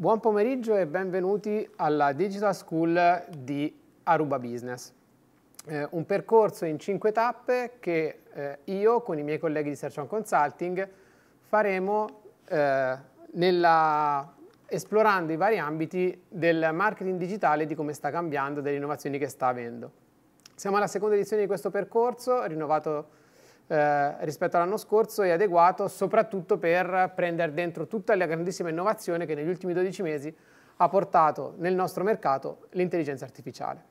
Buon pomeriggio e benvenuti alla Digital School di Aruba Business. Eh, un percorso in cinque tappe che eh, io con i miei colleghi di Search on Consulting faremo eh, nella, esplorando i vari ambiti del marketing digitale di come sta cambiando, delle innovazioni che sta avendo. Siamo alla seconda edizione di questo percorso, rinnovato eh, rispetto all'anno scorso e adeguato soprattutto per prendere dentro tutta la grandissima innovazione che negli ultimi 12 mesi ha portato nel nostro mercato l'intelligenza artificiale.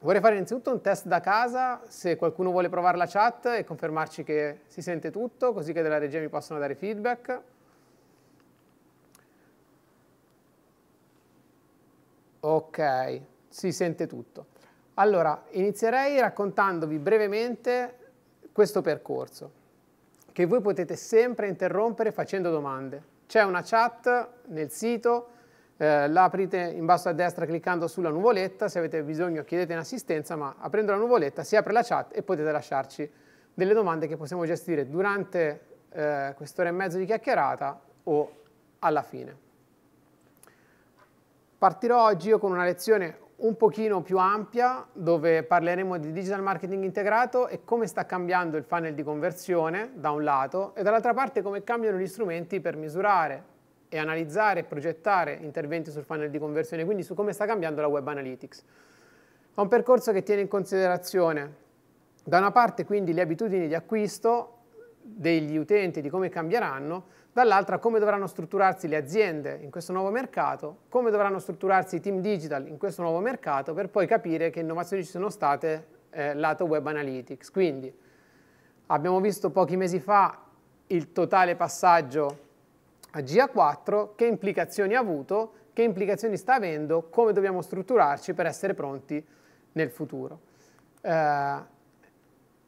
Vorrei fare innanzitutto un test da casa, se qualcuno vuole provare la chat e confermarci che si sente tutto, così che della regia mi possono dare feedback. Ok, si sente tutto. Allora, inizierei raccontandovi brevemente questo percorso che voi potete sempre interrompere facendo domande. C'è una chat nel sito, eh, la in basso a destra cliccando sulla nuvoletta, se avete bisogno chiedete un'assistenza, ma aprendo la nuvoletta si apre la chat e potete lasciarci delle domande che possiamo gestire durante eh, quest'ora e mezzo di chiacchierata o alla fine. Partirò oggi io con una lezione un pochino più ampia dove parleremo di digital marketing integrato e come sta cambiando il funnel di conversione da un lato e dall'altra parte come cambiano gli strumenti per misurare e analizzare e progettare interventi sul funnel di conversione, quindi su come sta cambiando la web analytics. È un percorso che tiene in considerazione da una parte quindi le abitudini di acquisto degli utenti, di come cambieranno, dall'altra come dovranno strutturarsi le aziende in questo nuovo mercato, come dovranno strutturarsi i team digital in questo nuovo mercato per poi capire che innovazioni ci sono state eh, lato web analytics. Quindi abbiamo visto pochi mesi fa il totale passaggio a GA4, che implicazioni ha avuto, che implicazioni sta avendo, come dobbiamo strutturarci per essere pronti nel futuro. Eh,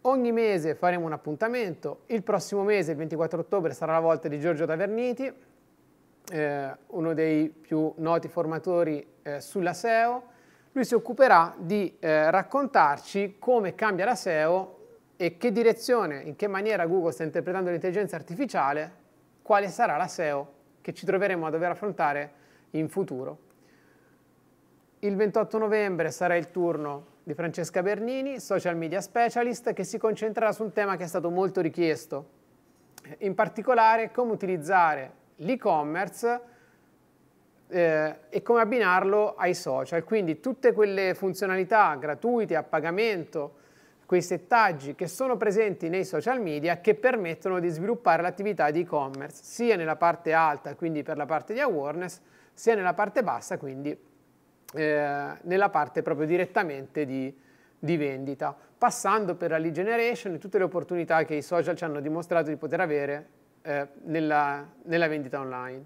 Ogni mese faremo un appuntamento, il prossimo mese, il 24 ottobre, sarà la volta di Giorgio Taverniti, eh, uno dei più noti formatori eh, sulla SEO. Lui si occuperà di eh, raccontarci come cambia la SEO e che direzione, in che maniera Google sta interpretando l'intelligenza artificiale, quale sarà la SEO che ci troveremo a dover affrontare in futuro. Il 28 novembre sarà il turno di Francesca Bernini, social media specialist, che si concentrerà su un tema che è stato molto richiesto, in particolare come utilizzare l'e-commerce eh, e come abbinarlo ai social. Quindi tutte quelle funzionalità gratuite a pagamento, quei settaggi che sono presenti nei social media che permettono di sviluppare l'attività di e-commerce, sia nella parte alta, quindi per la parte di awareness, sia nella parte bassa, quindi eh, nella parte proprio direttamente di, di vendita, passando per la lead generation e tutte le opportunità che i social ci hanno dimostrato di poter avere eh, nella, nella vendita online.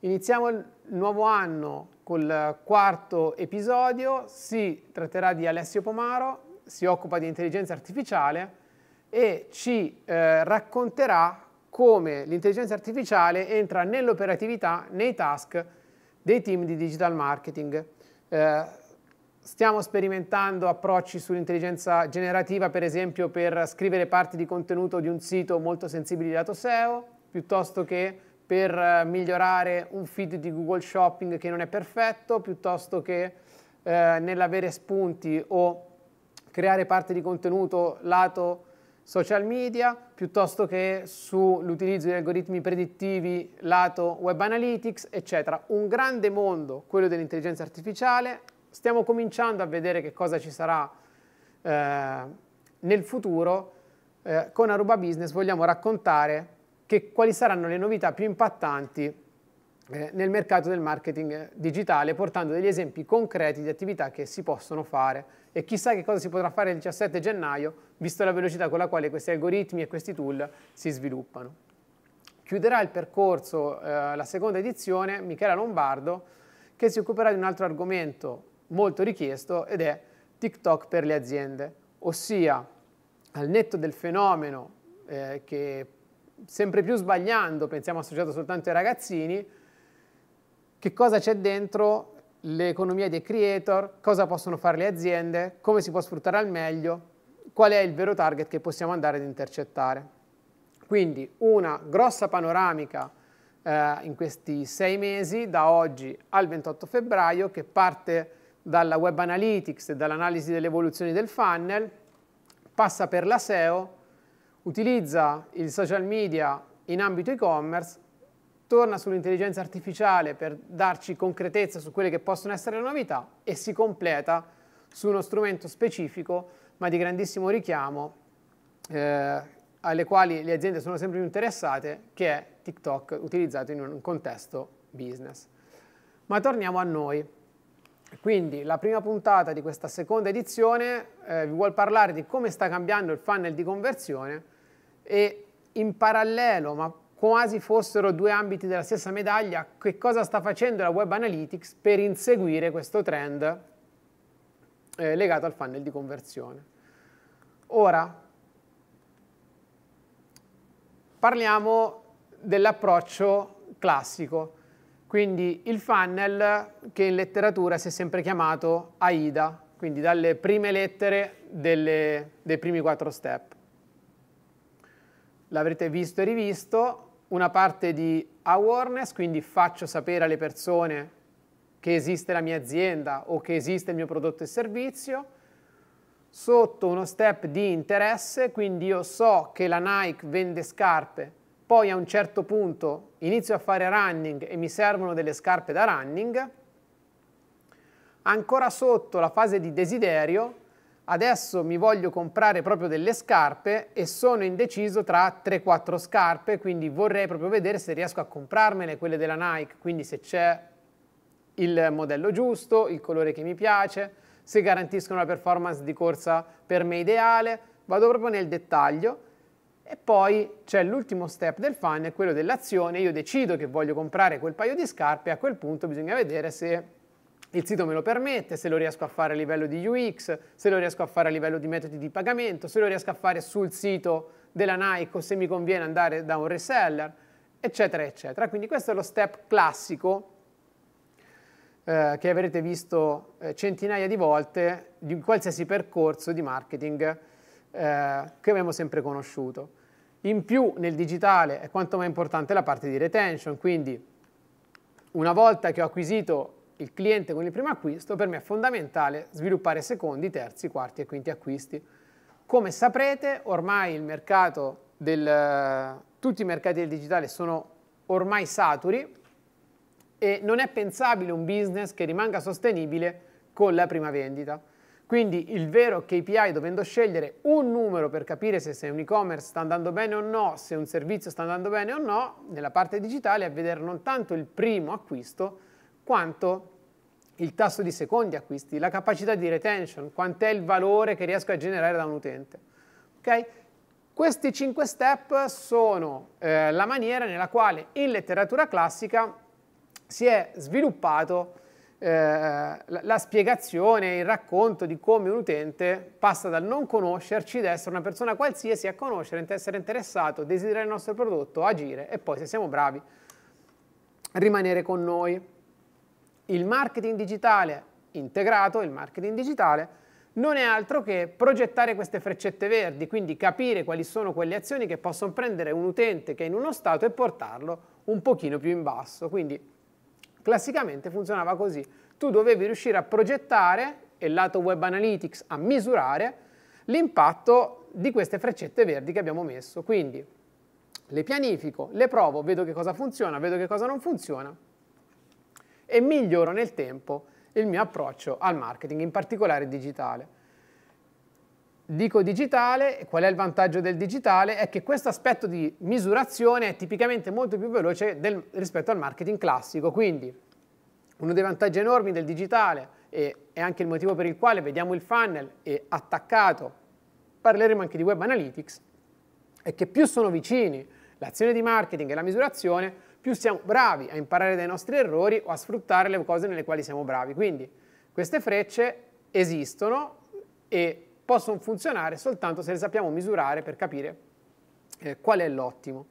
Iniziamo il nuovo anno col quarto episodio, si tratterà di Alessio Pomaro, si occupa di intelligenza artificiale e ci eh, racconterà come l'intelligenza artificiale entra nell'operatività, nei task dei team di digital marketing. Eh, stiamo sperimentando approcci sull'intelligenza generativa, per esempio per scrivere parti di contenuto di un sito molto sensibile di dato SEO, piuttosto che per eh, migliorare un feed di Google Shopping che non è perfetto, piuttosto che eh, nell'avere spunti o creare parti di contenuto lato SEO social media, piuttosto che sull'utilizzo di algoritmi predittivi lato web analytics, eccetera. Un grande mondo, quello dell'intelligenza artificiale. Stiamo cominciando a vedere che cosa ci sarà eh, nel futuro. Eh, con Aruba Business vogliamo raccontare che, quali saranno le novità più impattanti eh, nel mercato del marketing digitale portando degli esempi concreti di attività che si possono fare e chissà che cosa si potrà fare il 17 gennaio visto la velocità con la quale questi algoritmi e questi tool si sviluppano. Chiuderà il percorso eh, la seconda edizione Michela Lombardo che si occuperà di un altro argomento molto richiesto ed è TikTok per le aziende, ossia al netto del fenomeno eh, che sempre più sbagliando pensiamo associato soltanto ai ragazzini, che cosa c'è dentro l'economia dei creator, cosa possono fare le aziende, come si può sfruttare al meglio, qual è il vero target che possiamo andare ad intercettare. Quindi una grossa panoramica eh, in questi sei mesi, da oggi al 28 febbraio, che parte dalla web analytics e dall'analisi delle evoluzioni del funnel, passa per la SEO, utilizza il social media in ambito e-commerce torna sull'intelligenza artificiale per darci concretezza su quelle che possono essere le novità e si completa su uno strumento specifico ma di grandissimo richiamo eh, alle quali le aziende sono sempre più interessate che è TikTok utilizzato in un contesto business. Ma torniamo a noi. Quindi la prima puntata di questa seconda edizione eh, vi vuol parlare di come sta cambiando il funnel di conversione e in parallelo, ma quasi fossero due ambiti della stessa medaglia, che cosa sta facendo la Web Analytics per inseguire questo trend eh, legato al funnel di conversione. Ora, parliamo dell'approccio classico, quindi il funnel che in letteratura si è sempre chiamato AIDA, quindi dalle prime lettere delle, dei primi quattro step. L'avrete visto e rivisto, una parte di awareness, quindi faccio sapere alle persone che esiste la mia azienda o che esiste il mio prodotto e servizio, sotto uno step di interesse, quindi io so che la Nike vende scarpe, poi a un certo punto inizio a fare running e mi servono delle scarpe da running, ancora sotto la fase di desiderio adesso mi voglio comprare proprio delle scarpe e sono indeciso tra 3-4 scarpe, quindi vorrei proprio vedere se riesco a comprarmele quelle della Nike, quindi se c'è il modello giusto, il colore che mi piace, se garantiscono la performance di corsa per me ideale, vado proprio nel dettaglio e poi c'è l'ultimo step del è quello dell'azione, io decido che voglio comprare quel paio di scarpe e a quel punto bisogna vedere se il sito me lo permette, se lo riesco a fare a livello di UX, se lo riesco a fare a livello di metodi di pagamento, se lo riesco a fare sul sito della Nike o se mi conviene andare da un reseller, eccetera, eccetera. Quindi questo è lo step classico eh, che avrete visto eh, centinaia di volte di qualsiasi percorso di marketing eh, che abbiamo sempre conosciuto. In più nel digitale è quanto mai importante la parte di retention, quindi una volta che ho acquisito il cliente con il primo acquisto, per me è fondamentale sviluppare secondi, terzi, quarti e quinti acquisti. Come saprete, ormai il mercato del, tutti i mercati del digitale sono ormai saturi e non è pensabile un business che rimanga sostenibile con la prima vendita. Quindi il vero KPI dovendo scegliere un numero per capire se, se un e-commerce sta andando bene o no, se un servizio sta andando bene o no, nella parte digitale è vedere non tanto il primo acquisto, quanto il tasso di secondi acquisti, la capacità di retention, quant'è il valore che riesco a generare da un utente. Okay? Questi 5 step sono eh, la maniera nella quale in letteratura classica si è sviluppato eh, la, spiegazione, il racconto di come un utente passa dal non conoscerci, ad essere una persona qualsiasi a conoscere, essere interessato, desiderare il nostro prodotto, agire e poi se siamo bravi rimanere con noi. Il marketing digitale integrato, il marketing digitale, non è altro che progettare queste freccette verdi, quindi capire quali sono quelle azioni che possono prendere un utente che è in uno stato e portarlo un pochino più in basso. Quindi classicamente funzionava così. Tu dovevi riuscire a progettare e lato web analytics a misurare l'impatto di queste freccette verdi che abbiamo messo. Quindi le pianifico, le provo, vedo che cosa funziona, vedo che cosa non funziona e miglioro nel tempo il mio approccio al marketing, in particolare digitale. Dico digitale, qual è il vantaggio del digitale? È che questo aspetto di misurazione è tipicamente molto più veloce del, rispetto al marketing classico, quindi uno dei vantaggi enormi del digitale e è anche il motivo per il quale vediamo il funnel e attaccato parleremo anche di Web Analytics, è che più sono vicini l'azione di marketing e la misurazione, più siamo bravi a imparare dai nostri errori o a sfruttare le cose nelle quali siamo bravi. Quindi queste frecce esistono e possono funzionare soltanto se le sappiamo misurare per capire eh, qual è l'ottimo.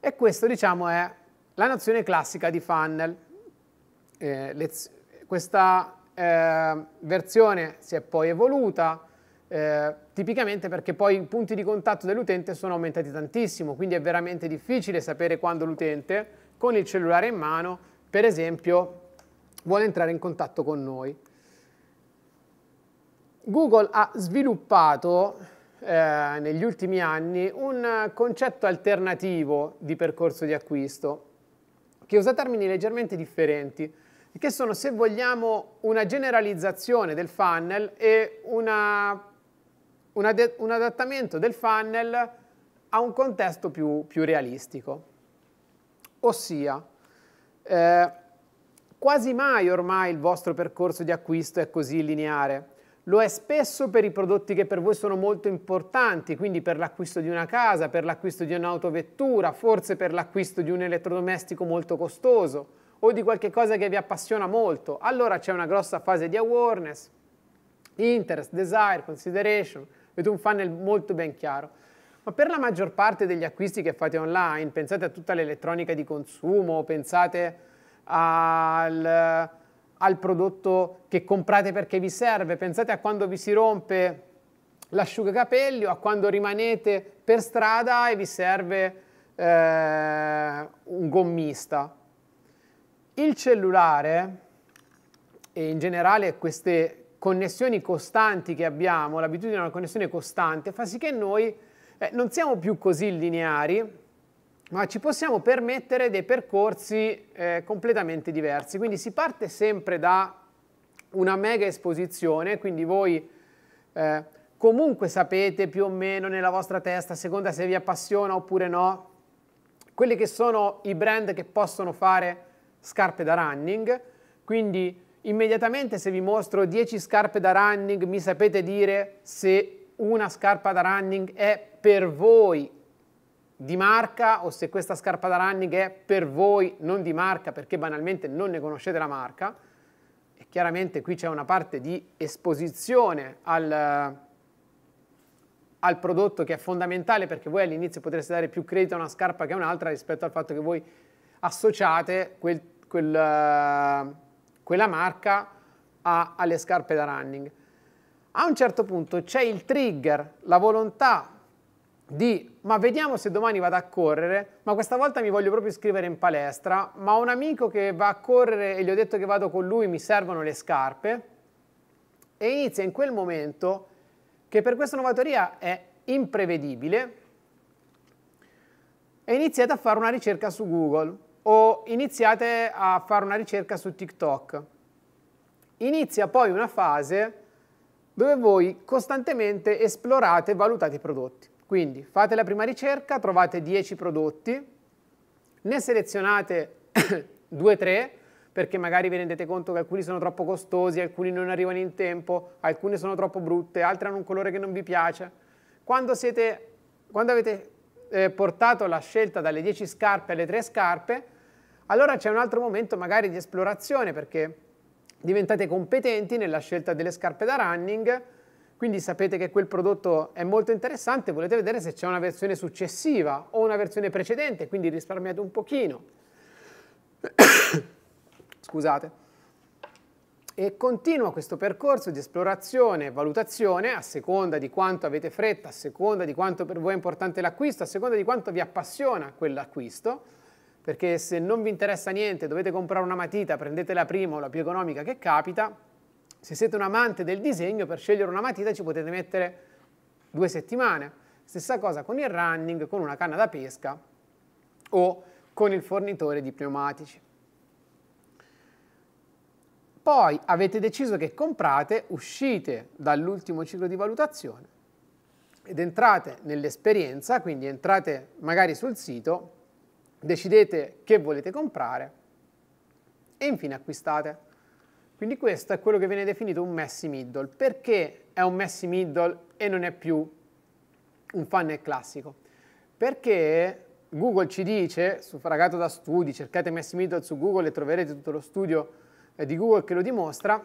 E questo diciamo è la nozione classica di funnel. Eh, questa eh, versione si è poi evoluta, eh, tipicamente perché poi i punti di contatto dell'utente sono aumentati tantissimo, quindi è veramente difficile sapere quando l'utente con il cellulare in mano, per esempio, vuole entrare in contatto con noi. Google ha sviluppato eh, negli ultimi anni un concetto alternativo di percorso di acquisto che usa termini leggermente differenti che sono, se vogliamo, una generalizzazione del funnel e una un, ad un adattamento del funnel a un contesto più, più realistico. Ossia, eh, quasi mai ormai il vostro percorso di acquisto è così lineare. Lo è spesso per i prodotti che per voi sono molto importanti, quindi per l'acquisto di una casa, per l'acquisto di un'autovettura, forse per l'acquisto di un elettrodomestico molto costoso o di qualche cosa che vi appassiona molto. Allora c'è una grossa fase di awareness, interest, desire, consideration, Avete un funnel molto ben chiaro. Ma per la maggior parte degli acquisti che fate online, pensate a tutta l'elettronica di consumo, pensate al, al prodotto che comprate perché vi serve, pensate a quando vi si rompe l'asciugacapelli o a quando rimanete per strada e vi serve eh, un gommista. Il cellulare e in generale queste connessioni costanti che abbiamo, l'abitudine a una connessione costante, fa sì che noi eh, non siamo più così lineari, ma ci possiamo permettere dei percorsi eh, completamente diversi. Quindi si parte sempre da una mega esposizione, quindi voi eh, comunque sapete più o meno nella vostra testa, seconda se vi appassiona oppure no, quelli che sono i brand che possono fare scarpe da running, quindi Immediatamente se vi mostro 10 scarpe da running mi sapete dire se una scarpa da running è per voi di marca o se questa scarpa da running è per voi non di marca perché banalmente non ne conoscete la marca e chiaramente qui c'è una parte di esposizione al, al prodotto che è fondamentale perché voi all'inizio potreste dare più credito a una scarpa che a un'altra rispetto al fatto che voi associate quel, quel quella marca ha, alle scarpe da running. A un certo punto c'è il trigger, la volontà di ma vediamo se domani vado a correre, ma questa volta mi voglio proprio iscrivere in palestra, ma ho un amico che va a correre e gli ho detto che vado con lui, mi servono le scarpe, e inizia in quel momento, che per questa novatoria è imprevedibile, e iniziate a fare una ricerca su Google o iniziate a fare una ricerca su TikTok. Inizia poi una fase dove voi costantemente esplorate e valutate i prodotti. Quindi fate la prima ricerca, trovate 10 prodotti, ne selezionate 2-3 perché magari vi rendete conto che alcuni sono troppo costosi, alcuni non arrivano in tempo, alcune sono troppo brutte, altre hanno un colore che non vi piace. Quando, siete, quando avete eh, portato la scelta dalle 10 scarpe alle 3 scarpe, allora c'è un altro momento magari di esplorazione perché diventate competenti nella scelta delle scarpe da running, quindi sapete che quel prodotto è molto interessante, volete vedere se c'è una versione successiva o una versione precedente, quindi risparmiate un pochino. Scusate. E continua questo percorso di esplorazione e valutazione a seconda di quanto avete fretta, a seconda di quanto per voi è importante l'acquisto, a seconda di quanto vi appassiona quell'acquisto perché se non vi interessa niente, dovete comprare una matita, prendete la prima o la più economica che capita, se siete un amante del disegno, per scegliere una matita ci potete mettere due settimane. Stessa cosa con il running, con una canna da pesca o con il fornitore di pneumatici. Poi avete deciso che comprate, uscite dall'ultimo ciclo di valutazione ed entrate nell'esperienza, quindi entrate magari sul sito decidete che volete comprare e infine acquistate. Quindi questo è quello che viene definito un messy middle. Perché è un messy middle e non è più un funnel classico? Perché Google ci dice, suffragato da studi, cercate messy middle su Google e troverete tutto lo studio eh, di Google che lo dimostra,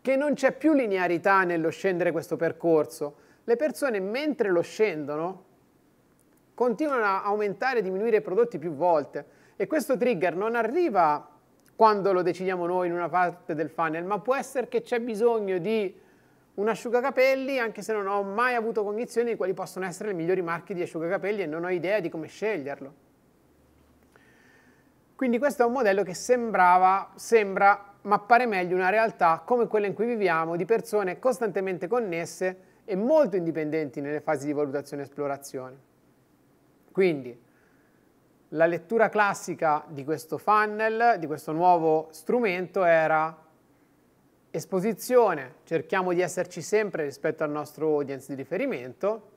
che non c'è più linearità nello scendere questo percorso. Le persone mentre lo scendono continuano a aumentare e diminuire i prodotti più volte e questo trigger non arriva quando lo decidiamo noi in una parte del funnel, ma può essere che c'è bisogno di un asciugacapelli, anche se non ho mai avuto cognizione di quali possono essere le migliori marche di asciugacapelli e non ho idea di come sceglierlo. Quindi questo è un modello che sembrava, sembra mappare meglio una realtà come quella in cui viviamo, di persone costantemente connesse e molto indipendenti nelle fasi di valutazione e esplorazione. Quindi la lettura classica di questo funnel, di questo nuovo strumento era esposizione, cerchiamo di esserci sempre rispetto al nostro audience di riferimento,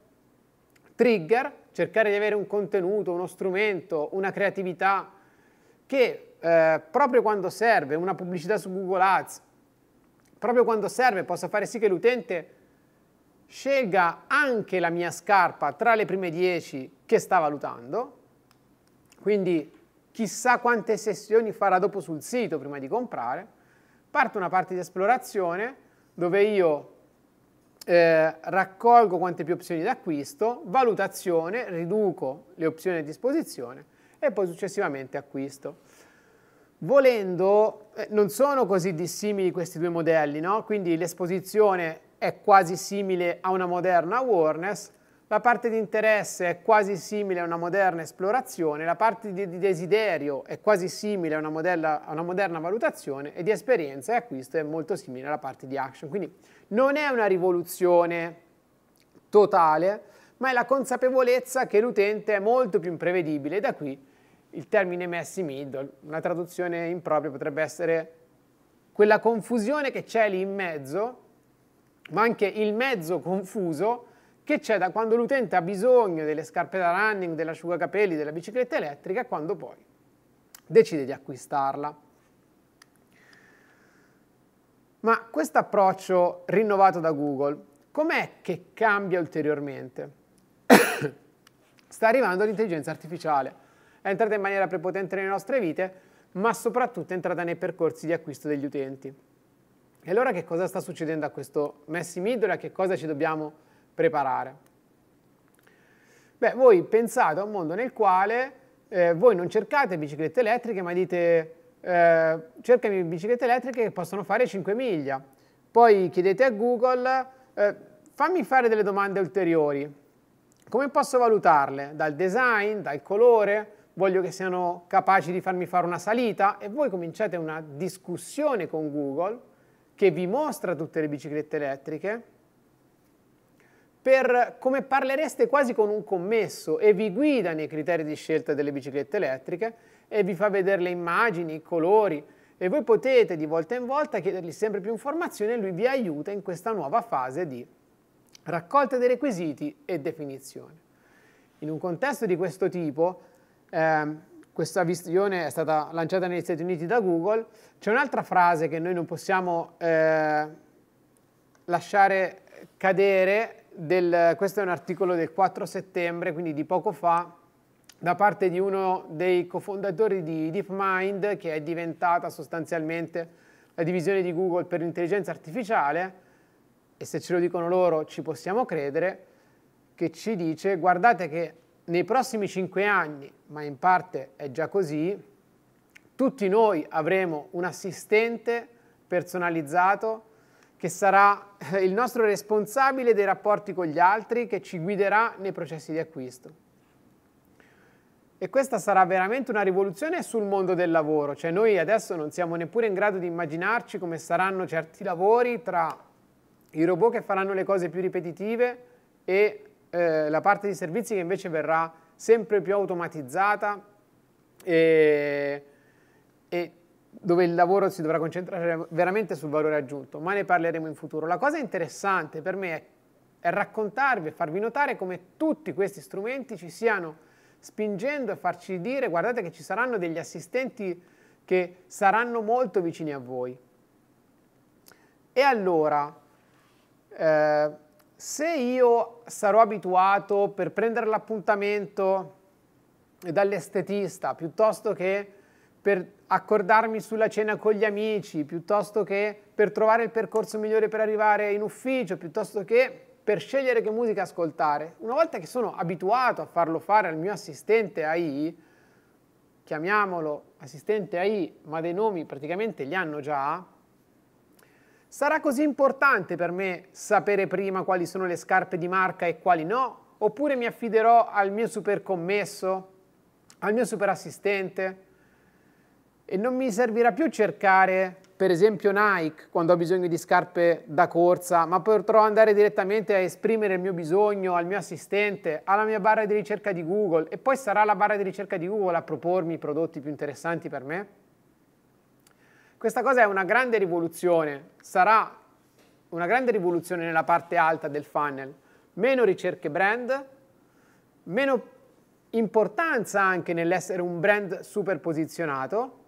trigger, cercare di avere un contenuto, uno strumento, una creatività che eh, proprio quando serve una pubblicità su Google Ads, proprio quando serve possa fare sì che l'utente scelga anche la mia scarpa tra le prime 10 che sta valutando, quindi chissà quante sessioni farà dopo sul sito prima di comprare, parte una parte di esplorazione dove io eh, raccolgo quante più opzioni d'acquisto, valutazione, riduco le opzioni a disposizione e poi successivamente acquisto. Volendo, eh, non sono così dissimili questi due modelli, no? quindi l'esposizione è quasi simile a una moderna awareness, la parte di interesse è quasi simile a una moderna esplorazione, la parte di desiderio è quasi simile a una, modella, a una moderna valutazione e di esperienza e acquisto è molto simile alla parte di action. Quindi non è una rivoluzione totale, ma è la consapevolezza che l'utente è molto più imprevedibile, da qui il termine messy middle, una traduzione impropria potrebbe essere quella confusione che c'è lì in mezzo ma anche il mezzo confuso che c'è da quando l'utente ha bisogno delle scarpe da running, dell'asciugacapelli, della bicicletta elettrica, quando poi decide di acquistarla. Ma questo approccio rinnovato da Google, com'è che cambia ulteriormente? Sta arrivando l'intelligenza artificiale, è entrata in maniera prepotente nelle nostre vite, ma soprattutto è entrata nei percorsi di acquisto degli utenti. E allora che cosa sta succedendo a questo Messi Middle a che cosa ci dobbiamo preparare? Beh, voi pensate a un mondo nel quale eh, voi non cercate biciclette elettriche, ma dite eh, cercami biciclette elettriche che possono fare 5 miglia. Poi chiedete a Google, eh, fammi fare delle domande ulteriori. Come posso valutarle? Dal design, dal colore? Voglio che siano capaci di farmi fare una salita? E voi cominciate una discussione con Google che vi mostra tutte le biciclette elettriche, per, come parlereste quasi con un commesso e vi guida nei criteri di scelta delle biciclette elettriche e vi fa vedere le immagini, i colori e voi potete di volta in volta chiedergli sempre più informazioni e lui vi aiuta in questa nuova fase di raccolta dei requisiti e definizione. In un contesto di questo tipo, ehm, questa visione è stata lanciata negli Stati Uniti da Google, c'è un'altra frase che noi non possiamo eh, lasciare cadere, del, questo è un articolo del 4 settembre, quindi di poco fa, da parte di uno dei cofondatori di DeepMind, che è diventata sostanzialmente la divisione di Google per l'intelligenza artificiale, e se ce lo dicono loro ci possiamo credere, che ci dice guardate che nei prossimi 5 anni ma in parte è già così, tutti noi avremo un assistente personalizzato che sarà eh, il nostro responsabile dei rapporti con gli altri, che ci guiderà nei processi di acquisto. E questa sarà veramente una rivoluzione sul mondo del lavoro, cioè noi adesso non siamo neppure in grado di immaginarci come saranno certi lavori tra i robot che faranno le cose più ripetitive e eh, la parte di servizi che invece verrà sempre più automatizzata e, e dove il lavoro si dovrà concentrare veramente sul valore aggiunto, ma ne parleremo in futuro. La cosa interessante per me è, è raccontarvi e farvi notare come tutti questi strumenti ci stiano spingendo a farci dire guardate che ci saranno degli assistenti che saranno molto vicini a voi. E allora, eh, se io sarò abituato per prendere l'appuntamento dall'estetista piuttosto che per accordarmi sulla cena con gli amici, piuttosto che per trovare il percorso migliore per arrivare in ufficio, piuttosto che per scegliere che musica ascoltare. Una volta che sono abituato a farlo fare al mio assistente AI, chiamiamolo assistente AI, ma dei nomi praticamente li hanno già, Sarà così importante per me sapere prima quali sono le scarpe di marca e quali no? Oppure mi affiderò al mio super commesso, al mio super assistente? E non mi servirà più cercare, per esempio, Nike quando ho bisogno di scarpe da corsa, ma potrò andare direttamente a esprimere il mio bisogno al mio assistente, alla mia barra di ricerca di Google e poi sarà la barra di ricerca di Google a propormi i prodotti più interessanti per me? Questa cosa è una grande rivoluzione, sarà una grande rivoluzione nella parte alta del funnel. Meno ricerche brand, meno importanza anche nell'essere un brand super posizionato.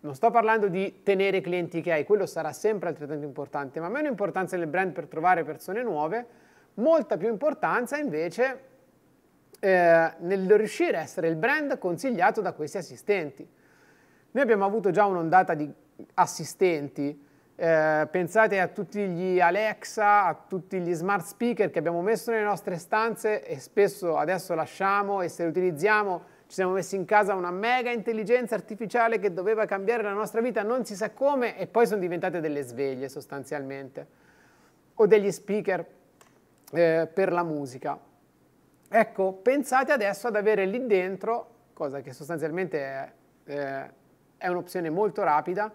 Non sto parlando di tenere clienti che hai, quello sarà sempre altrettanto importante, ma meno importanza nel brand per trovare persone nuove, molta più importanza invece eh, nel riuscire a essere il brand consigliato da questi assistenti. Noi abbiamo avuto già un'ondata di assistenti, eh, pensate a tutti gli Alexa, a tutti gli smart speaker che abbiamo messo nelle nostre stanze e spesso adesso lasciamo e se li utilizziamo ci siamo messi in casa una mega intelligenza artificiale che doveva cambiare la nostra vita non si sa come e poi sono diventate delle sveglie sostanzialmente o degli speaker eh, per la musica. Ecco, pensate adesso ad avere lì dentro, cosa che sostanzialmente è, eh, è un'opzione molto rapida,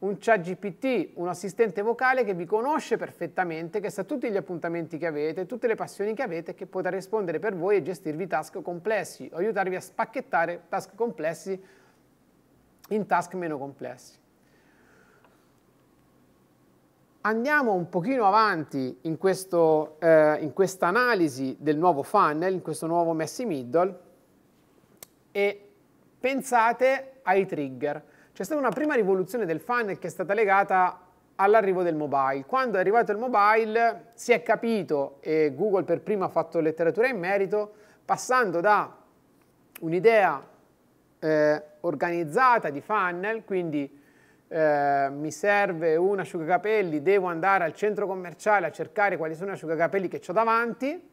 un chat GPT, un assistente vocale che vi conosce perfettamente, che sa tutti gli appuntamenti che avete, tutte le passioni che avete che potrà rispondere per voi e gestirvi task complessi o aiutarvi a spacchettare task complessi in task meno complessi. Andiamo un pochino avanti in, questo, eh, in questa analisi del nuovo funnel, in questo nuovo messy Middle e Pensate ai trigger. C'è stata una prima rivoluzione del funnel che è stata legata all'arrivo del mobile. Quando è arrivato il mobile si è capito, e Google per prima ha fatto letteratura in merito, passando da un'idea eh, organizzata di funnel, quindi eh, mi serve un asciugacapelli, devo andare al centro commerciale a cercare quali sono gli asciugacapelli che ho davanti,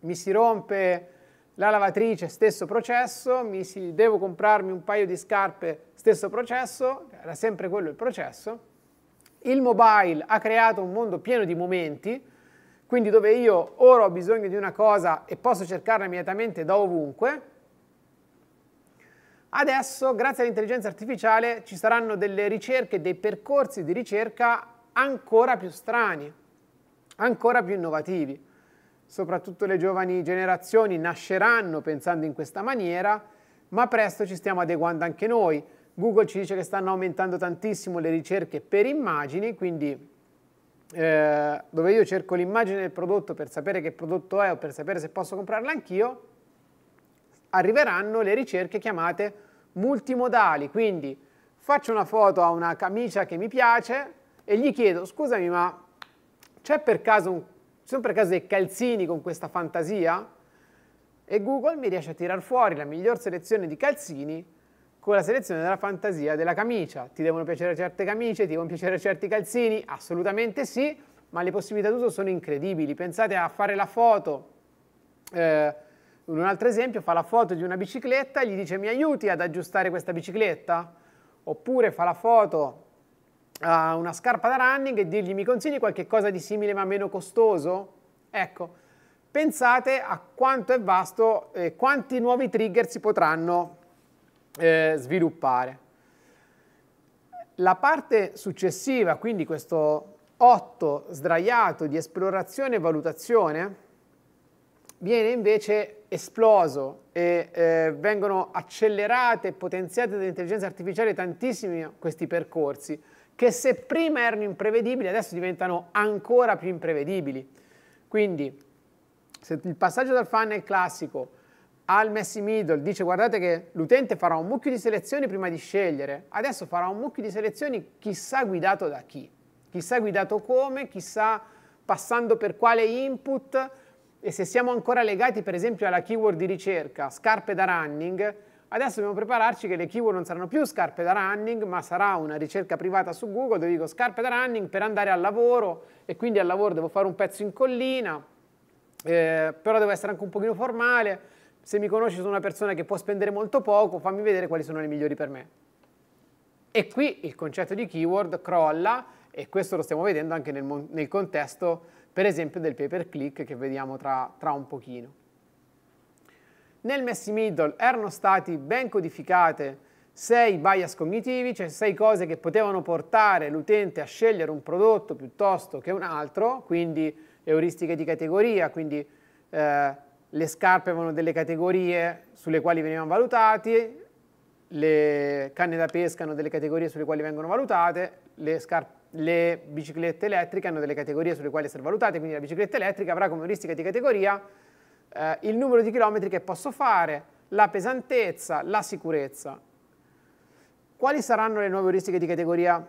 mi si rompe la lavatrice, stesso processo, mi si, devo comprarmi un paio di scarpe, stesso processo, era sempre quello il processo. Il mobile ha creato un mondo pieno di momenti, quindi dove io ora ho bisogno di una cosa e posso cercarla immediatamente da ovunque. Adesso, grazie all'intelligenza artificiale, ci saranno delle ricerche, dei percorsi di ricerca ancora più strani, ancora più innovativi soprattutto le giovani generazioni nasceranno pensando in questa maniera, ma presto ci stiamo adeguando anche noi. Google ci dice che stanno aumentando tantissimo le ricerche per immagini, quindi eh, dove io cerco l'immagine del prodotto per sapere che prodotto è o per sapere se posso comprarla anch'io, arriveranno le ricerche chiamate multimodali, quindi faccio una foto a una camicia che mi piace e gli chiedo scusami ma c'è per caso un sono per caso dei calzini con questa fantasia? E Google mi riesce a tirar fuori la miglior selezione di calzini con la selezione della fantasia della camicia. Ti devono piacere certe camicie, ti devono piacere certi calzini? Assolutamente sì, ma le possibilità d'uso sono incredibili. Pensate a fare la foto. Eh, un altro esempio fa la foto di una bicicletta e gli dice mi aiuti ad aggiustare questa bicicletta? Oppure fa la foto uh, una scarpa da running e dirgli mi consigli qualcosa di simile ma meno costoso? Ecco, pensate a quanto è vasto e eh, quanti nuovi trigger si potranno eh, sviluppare. La parte successiva, quindi questo otto sdraiato di esplorazione e valutazione, viene invece esploso e eh, vengono accelerate e potenziate dall'intelligenza artificiale tantissimi questi percorsi che se prima erano imprevedibili adesso diventano ancora più imprevedibili. Quindi se il passaggio dal funnel classico al messy middle dice guardate che l'utente farà un mucchio di selezioni prima di scegliere, adesso farà un mucchio di selezioni chissà guidato da chi, chissà guidato come, chissà passando per quale input e se siamo ancora legati per esempio alla keyword di ricerca, scarpe da running, Adesso dobbiamo prepararci che le keyword non saranno più scarpe da running, ma sarà una ricerca privata su Google dove dico scarpe da running per andare al lavoro e quindi al lavoro devo fare un pezzo in collina, eh, però devo essere anche un pochino formale. Se mi conosci sono una persona che può spendere molto poco, fammi vedere quali sono le migliori per me. E qui il concetto di keyword crolla e questo lo stiamo vedendo anche nel, nel contesto, per esempio, del pay per click che vediamo tra, tra un pochino. Nel Messi Middle erano stati ben codificate sei bias cognitivi, cioè sei cose che potevano portare l'utente a scegliere un prodotto piuttosto che un altro, quindi euristiche di categoria, quindi eh, le scarpe avevano delle categorie sulle quali venivano valutati, le canne da pesca hanno delle categorie sulle quali vengono valutate, le, le biciclette elettriche hanno delle categorie sulle quali essere valutate, quindi la bicicletta elettrica avrà come euristica di categoria eh, il numero di chilometri che posso fare, la pesantezza, la sicurezza. Quali saranno le nuove euristiche di categoria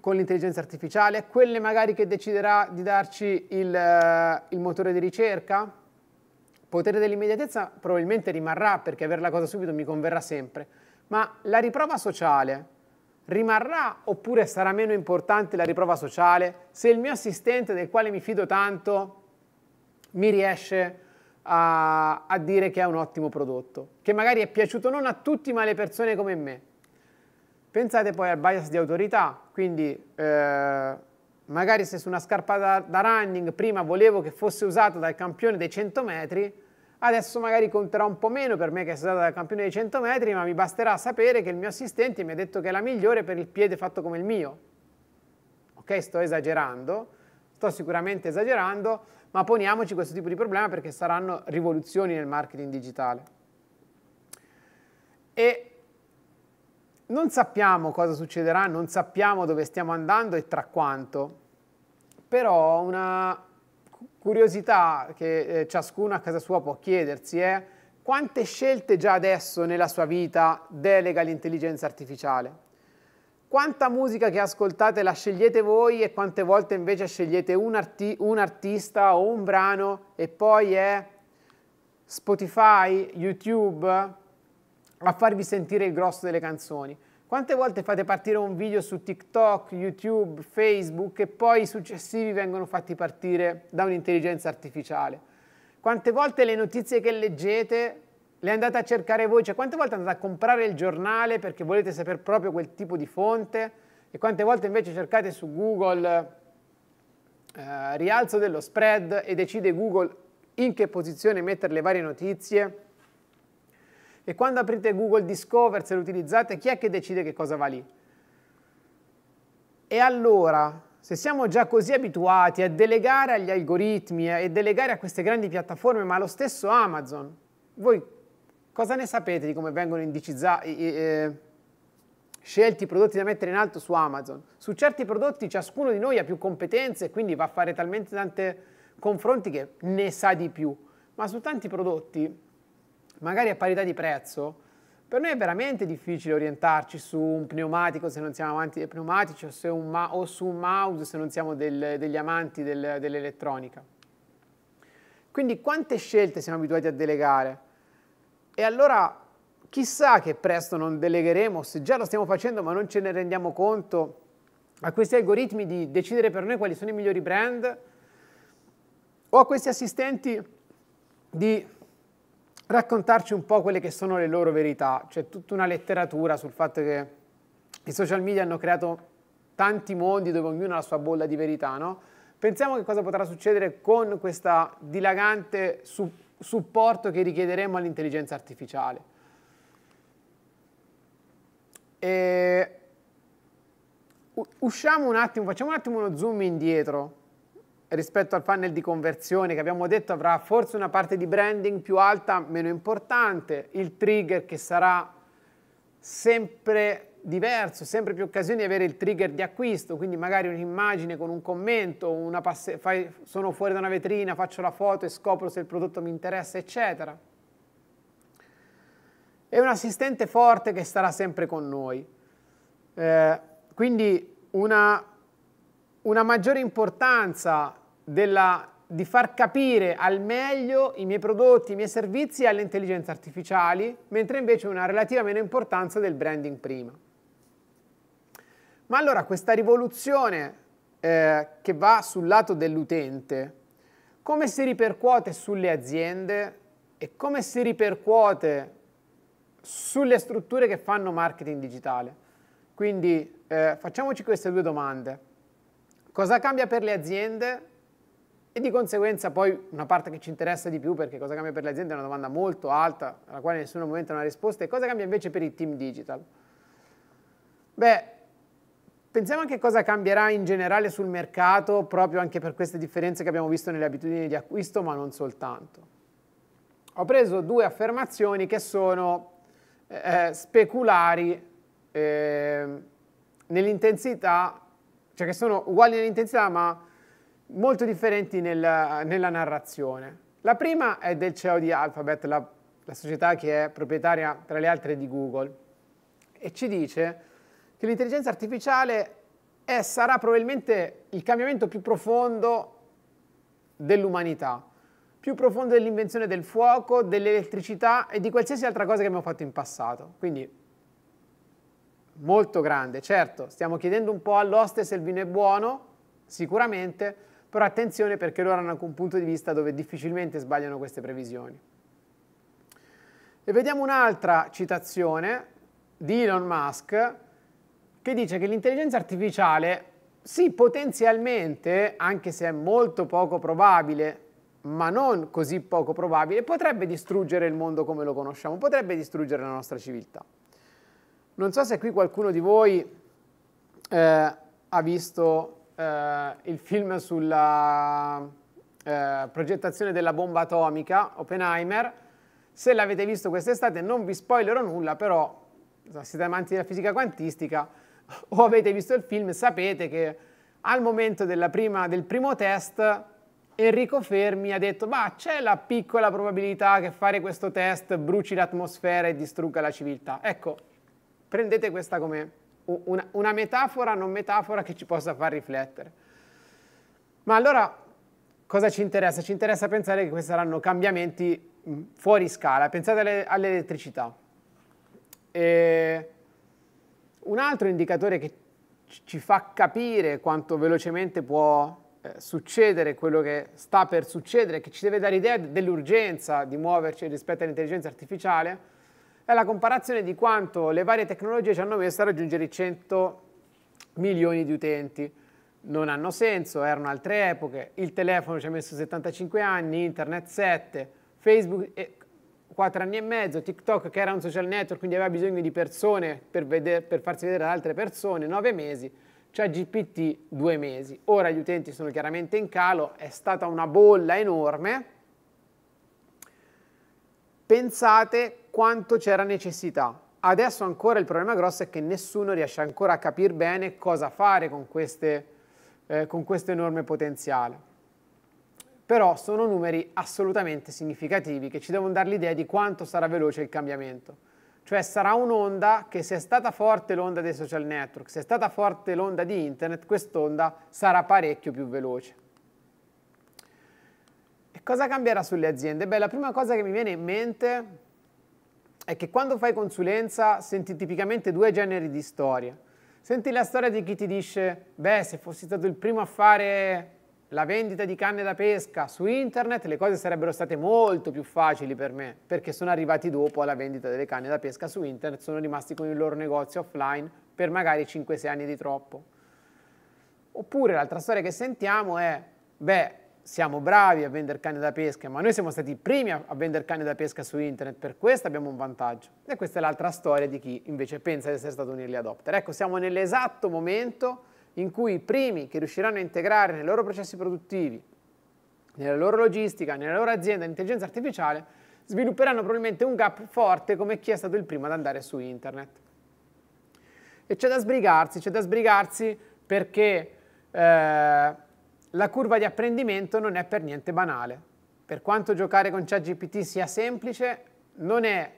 con l'intelligenza artificiale? Quelle magari che deciderà di darci il, eh, il motore di ricerca? Potere dell'immediatezza probabilmente rimarrà perché avere la cosa subito mi converrà sempre, ma la riprova sociale rimarrà oppure sarà meno importante la riprova sociale se il mio assistente del quale mi fido tanto mi riesce a a, a dire che è un ottimo prodotto, che magari è piaciuto non a tutti ma alle persone come me. Pensate poi al bias di autorità, quindi eh, magari se su una scarpa da, da, running prima volevo che fosse usata dal campione dei 100 metri, adesso magari conterà un po' meno per me che è usata dal campione dei 100 metri, ma mi basterà sapere che il mio assistente mi ha detto che è la migliore per il piede fatto come il mio. Ok, sto esagerando, sto sicuramente esagerando, ma poniamoci questo tipo di problema perché saranno rivoluzioni nel marketing digitale. E non sappiamo cosa succederà, non sappiamo dove stiamo andando e tra quanto, però una curiosità che eh, ciascuno a casa sua può chiedersi è quante scelte già adesso nella sua vita delega l'intelligenza artificiale? quanta musica che ascoltate la scegliete voi e quante volte invece scegliete un, arti un artista o un brano e poi è Spotify, YouTube a farvi sentire il grosso delle canzoni. Quante volte fate partire un video su TikTok, YouTube, Facebook e poi i successivi vengono fatti partire da un'intelligenza artificiale? Quante volte le notizie che leggete le andate a cercare voi, cioè quante volte andate a comprare il giornale perché volete sapere proprio quel tipo di fonte e quante volte invece cercate su Google eh, rialzo dello spread e decide Google in che posizione mettere le varie notizie e quando aprite Google Discover, se lo utilizzate, chi è che decide che cosa va lì? E allora, se siamo già così abituati a delegare agli algoritmi eh, e delegare a queste grandi piattaforme, ma lo stesso Amazon, voi Cosa ne sapete di come vengono indicizzati? Eh, scelti i prodotti da mettere in alto su Amazon. Su certi prodotti ciascuno di noi ha più competenze e quindi va a fare talmente tanti confronti che ne sa di più. Ma su tanti prodotti, magari a parità di prezzo, per noi è veramente difficile orientarci su un pneumatico se non siamo amanti dei pneumatici o, un o su un mouse se non siamo del, degli amanti del, dell'elettronica. Quindi quante scelte siamo abituati a delegare? E allora chissà che presto non delegheremo, se già lo stiamo facendo ma non ce ne rendiamo conto, a questi algoritmi di decidere per noi quali sono i migliori brand o a questi assistenti di raccontarci un po' quelle che sono le loro verità. C'è tutta una letteratura sul fatto che i social media hanno creato tanti mondi dove ognuno ha la sua bolla di verità, no? Pensiamo che cosa potrà succedere con questa dilagante su supporto che richiederemo all'intelligenza artificiale. E usciamo un attimo, facciamo un attimo uno zoom indietro rispetto al funnel di conversione che abbiamo detto avrà forse una parte di branding più alta, meno importante, il trigger che sarà sempre diverso, sempre più occasioni di avere il trigger di acquisto, quindi magari un'immagine con un commento, una passe- fai, sono fuori da una vetrina, faccio la foto e scopro se il prodotto mi interessa, eccetera. È un assistente forte che starà sempre con noi. Eh, quindi una, una maggiore importanza della, di far capire al meglio i miei prodotti, i miei servizi alle intelligenze artificiali, mentre invece una relativa meno importanza del branding prima. Ma allora questa rivoluzione eh, che va sul lato dell'utente, come si ripercuote sulle aziende e come si ripercuote sulle strutture che fanno marketing digitale? Quindi eh, facciamoci queste due domande. Cosa cambia per le aziende e di conseguenza poi una parte che ci interessa di più, perché cosa cambia per le aziende è una domanda molto alta, alla quale in momento ha una risposta, e cosa cambia invece per i team digital? Beh, Pensiamo anche cosa cambierà in generale sul mercato, proprio anche per queste differenze che abbiamo visto nelle abitudini di acquisto, ma non soltanto. Ho preso due affermazioni che sono eh, eh speculari eh, nell'intensità, cioè che sono uguali nell'intensità ma molto differenti nel, nella narrazione. La prima è del CEO di Alphabet, la, la società che è proprietaria tra le altre di Google, e ci dice che l'intelligenza artificiale è, sarà probabilmente il cambiamento più profondo dell'umanità, più profondo dell'invenzione del fuoco, dell'elettricità e di qualsiasi altra cosa che abbiamo fatto in passato. Quindi molto grande, certo, stiamo chiedendo un po' all'oste se il vino è buono, sicuramente, però attenzione perché loro hanno anche un punto di vista dove difficilmente sbagliano queste previsioni. E vediamo un'altra citazione di Elon Musk che dice che l'intelligenza artificiale, sì, potenzialmente, anche se è molto poco probabile, ma non così poco probabile, potrebbe distruggere il mondo come lo conosciamo, potrebbe distruggere la nostra civiltà. Non so se qui qualcuno di voi eh, ha visto eh, il film sulla eh, progettazione della bomba atomica, Oppenheimer. Se l'avete visto quest'estate non vi spoilerò nulla, però siete amanti della fisica quantistica, o avete visto il film sapete che al momento prima, del primo test Enrico Fermi ha detto ma c'è la piccola probabilità che fare questo test bruci l'atmosfera e distrugga la civiltà. Ecco, prendete questa come una, una metafora, non metafora, che ci possa far riflettere. Ma allora cosa ci interessa? Ci interessa pensare che questi saranno cambiamenti fuori scala. Pensate all'elettricità. E un altro indicatore che ci fa capire quanto velocemente può eh, succedere quello che sta per succedere, che ci deve dare idea dell'urgenza di muoverci rispetto all'intelligenza artificiale, è la comparazione di quanto le varie tecnologie ci hanno messo a raggiungere i 100 milioni di utenti. Non hanno senso, erano altre epoche, il telefono ci ha messo 75 anni, internet 7, Facebook quattro anni e mezzo, TikTok che era un social network, quindi aveva bisogno di persone per, veder, per farsi vedere ad altre persone, nove mesi, c'è GPT 2 mesi. Ora gli utenti sono chiaramente in calo, è stata una bolla enorme. Pensate quanto c'era necessità. Adesso ancora il problema grosso è che nessuno riesce ancora a capire bene cosa fare con, queste, eh, con questo enorme potenziale però sono numeri assolutamente significativi che ci devono dare l'idea di quanto sarà veloce il cambiamento. Cioè sarà un'onda che se è stata forte l'onda dei social network, se è stata forte l'onda di internet, quest'onda sarà parecchio più veloce. E cosa cambierà sulle aziende? Beh, la prima cosa che mi viene in mente è che quando fai consulenza senti tipicamente due generi di storie. Senti la storia di chi ti dice, beh, se fossi stato il primo a fare la vendita di canne da pesca su internet, le cose sarebbero state molto più facili per me, perché sono arrivati dopo alla vendita delle canne da pesca su internet, sono rimasti con il loro negozio offline per magari 5-6 anni di troppo. Oppure l'altra storia che sentiamo è, beh, siamo bravi a vendere canne da pesca, ma noi siamo stati i primi a vendere canne da pesca su internet, per questo abbiamo un vantaggio. E questa è l'altra storia di chi invece pensa di essere stato un early adopter. Ecco, siamo nell'esatto momento in cui i primi che riusciranno a integrare nei loro processi produttivi, nella loro logistica, nella loro azienda l'intelligenza artificiale, svilupperanno probabilmente un gap forte come chi è stato il primo ad andare su internet. E c'è da sbrigarsi, c'è da sbrigarsi perché eh, la curva di apprendimento non è per niente banale. Per quanto giocare con ChatGPT sia semplice, non è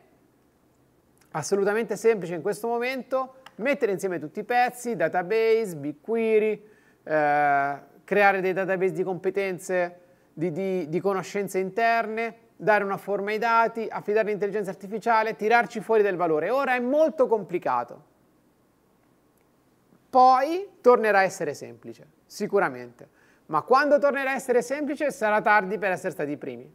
assolutamente semplice in questo momento mettere insieme tutti i pezzi, database, BigQuery, eh, creare dei database di competenze, di, di, di conoscenze interne, dare una forma ai dati, affidare l'intelligenza artificiale, tirarci fuori del valore. Ora è molto complicato. Poi tornerà a essere semplice, sicuramente. Ma quando tornerà a essere semplice sarà tardi per essere stati i primi.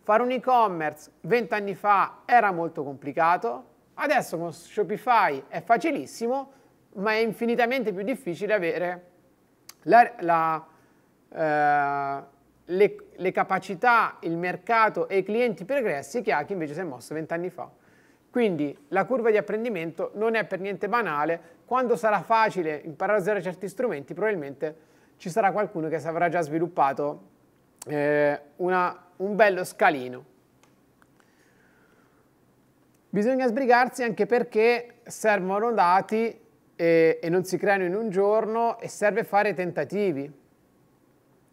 Fare un e-commerce vent'anni fa era molto complicato, Adesso con Shopify è facilissimo, ma è infinitamente più difficile avere la, la, eh, le, le, capacità, il mercato e i clienti progressi che ha chi invece si è mosso vent'anni fa. Quindi la curva di apprendimento non è per niente banale, quando sarà facile imparare a usare certi strumenti probabilmente ci sarà qualcuno che avrà già sviluppato eh, una, un bello scalino. Bisogna sbrigarsi anche perché servono dati e, e non si creano in un giorno e serve fare tentativi.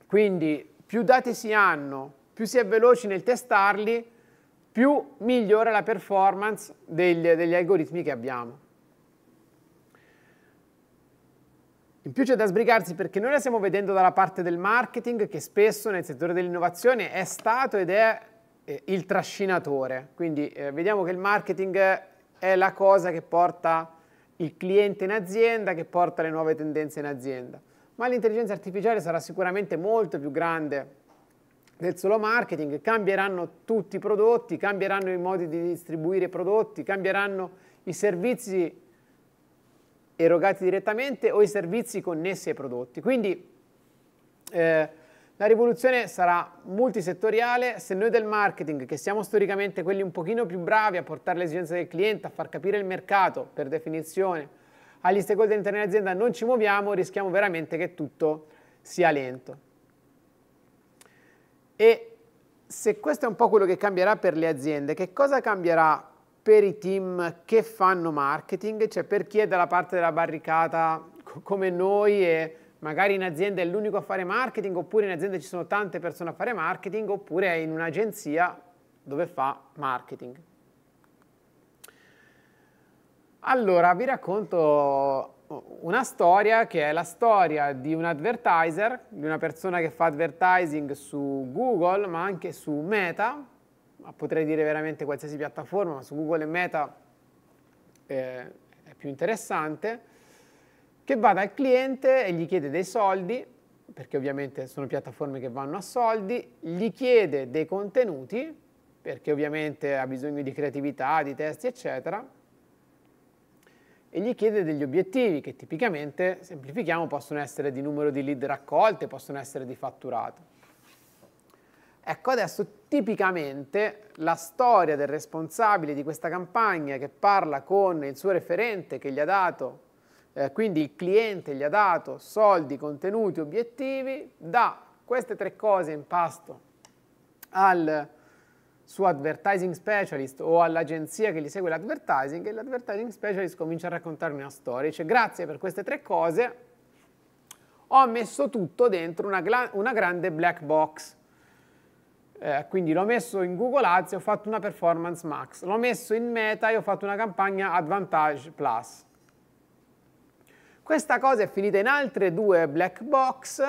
Quindi più dati si hanno, più si è veloci nel testarli, più migliora la performance degli, degli algoritmi che abbiamo. In più c'è da sbrigarsi perché noi la stiamo vedendo dalla parte del marketing che spesso nel settore dell'innovazione è stato ed è eh, il trascinatore. Quindi eh, vediamo che il marketing è la cosa che porta il cliente in azienda, che porta le nuove tendenze in azienda. Ma l'intelligenza artificiale sarà sicuramente molto più grande del solo marketing, cambieranno tutti i prodotti, cambieranno i modi di distribuire i prodotti, cambieranno i servizi erogati direttamente o i servizi connessi ai prodotti. Quindi eh, la rivoluzione sarà multisettoriale, se noi del marketing, che siamo storicamente quelli un pochino più bravi a portare le esigenze del cliente, a far capire il mercato, per definizione, agli stakeholder interni dell'azienda non ci muoviamo, rischiamo veramente che tutto sia lento. E se questo è un po' quello che cambierà per le aziende, che cosa cambierà per i team che fanno marketing, cioè per chi è dalla parte della barricata come noi e magari in azienda è l'unico a fare marketing, oppure in azienda ci sono tante persone a fare marketing, oppure è in un'agenzia dove fa marketing. Allora, vi racconto una storia che è la storia di un advertiser, di una persona che fa advertising su Google, ma anche su Meta, ma potrei dire veramente qualsiasi piattaforma, ma su Google e Meta eh, è più interessante che va dal cliente e gli chiede dei soldi, perché ovviamente sono piattaforme che vanno a soldi, gli chiede dei contenuti, perché ovviamente ha bisogno di creatività, di testi, eccetera, e gli chiede degli obiettivi che tipicamente, semplifichiamo, possono essere di numero di lead raccolte, possono essere di fatturato. Ecco adesso tipicamente la storia del responsabile di questa campagna che parla con il suo referente che gli ha dato eh, quindi il cliente gli ha dato soldi, contenuti, obiettivi, dà queste tre cose in pasto al suo advertising specialist o all'agenzia che gli segue l'advertising e l'advertising specialist comincia a raccontarmi una storia, dice grazie per queste tre cose ho messo tutto dentro una, una grande black box, eh, quindi l'ho messo in Google Ads e ho fatto una performance max, l'ho messo in Meta e ho fatto una campagna Advantage Plus questa cosa è finita in altre due black box,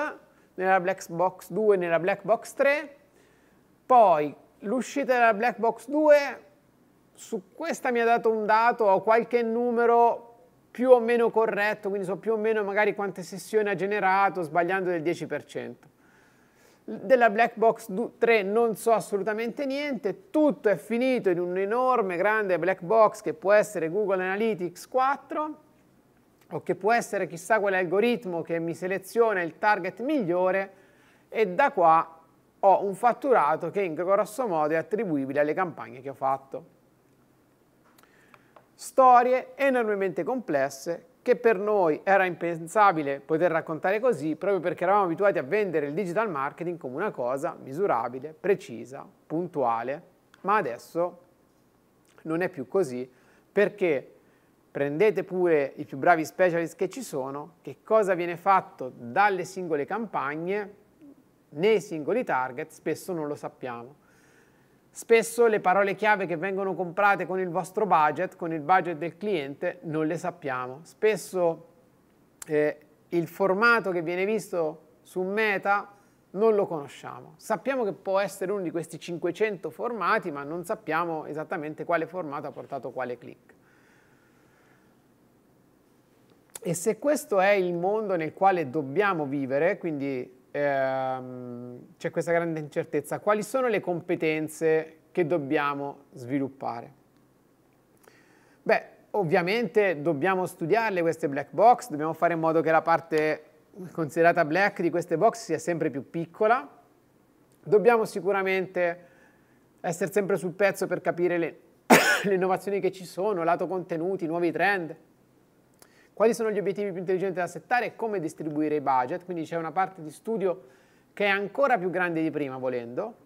nella black box 2 e nella black box 3. Poi l'uscita della black box 2 su questa mi ha dato un dato o qualche numero più o meno corretto, quindi so più o meno magari quante sessioni ha generato sbagliando del 10%. Della black box 3 non so assolutamente niente, tutto è finito in un'enorme grande black box che può essere Google Analytics 4 o che può essere chissà quale algoritmo che mi seleziona il target migliore e da qua ho un fatturato che in grosso modo è attribuibile alle campagne che ho fatto. Storie enormemente complesse che per noi era impensabile poter raccontare così proprio perché eravamo abituati a vendere il digital marketing come una cosa misurabile, precisa, puntuale, ma adesso non è più così perché prendete pure i più bravi specialist che ci sono, che cosa viene fatto dalle singole campagne, nei singoli target, spesso non lo sappiamo. Spesso le parole chiave che vengono comprate con il vostro budget, con il budget del cliente, non le sappiamo. Spesso eh, il formato che viene visto su Meta non lo conosciamo. Sappiamo che può essere uno di questi 500 formati, ma non sappiamo esattamente quale formato ha portato quale click. E se questo è il mondo nel quale dobbiamo vivere, quindi ehm, c'è questa grande incertezza, quali sono le competenze che dobbiamo sviluppare? Beh, ovviamente dobbiamo studiarle queste black box, dobbiamo fare in modo che la parte considerata black di queste box sia sempre più piccola, dobbiamo sicuramente essere sempre sul pezzo per capire le, le innovazioni che ci sono, lato contenuti, nuovi trend, quali sono gli obiettivi più intelligenti da settare e come distribuire i budget, quindi c'è una parte di studio che è ancora più grande di prima volendo,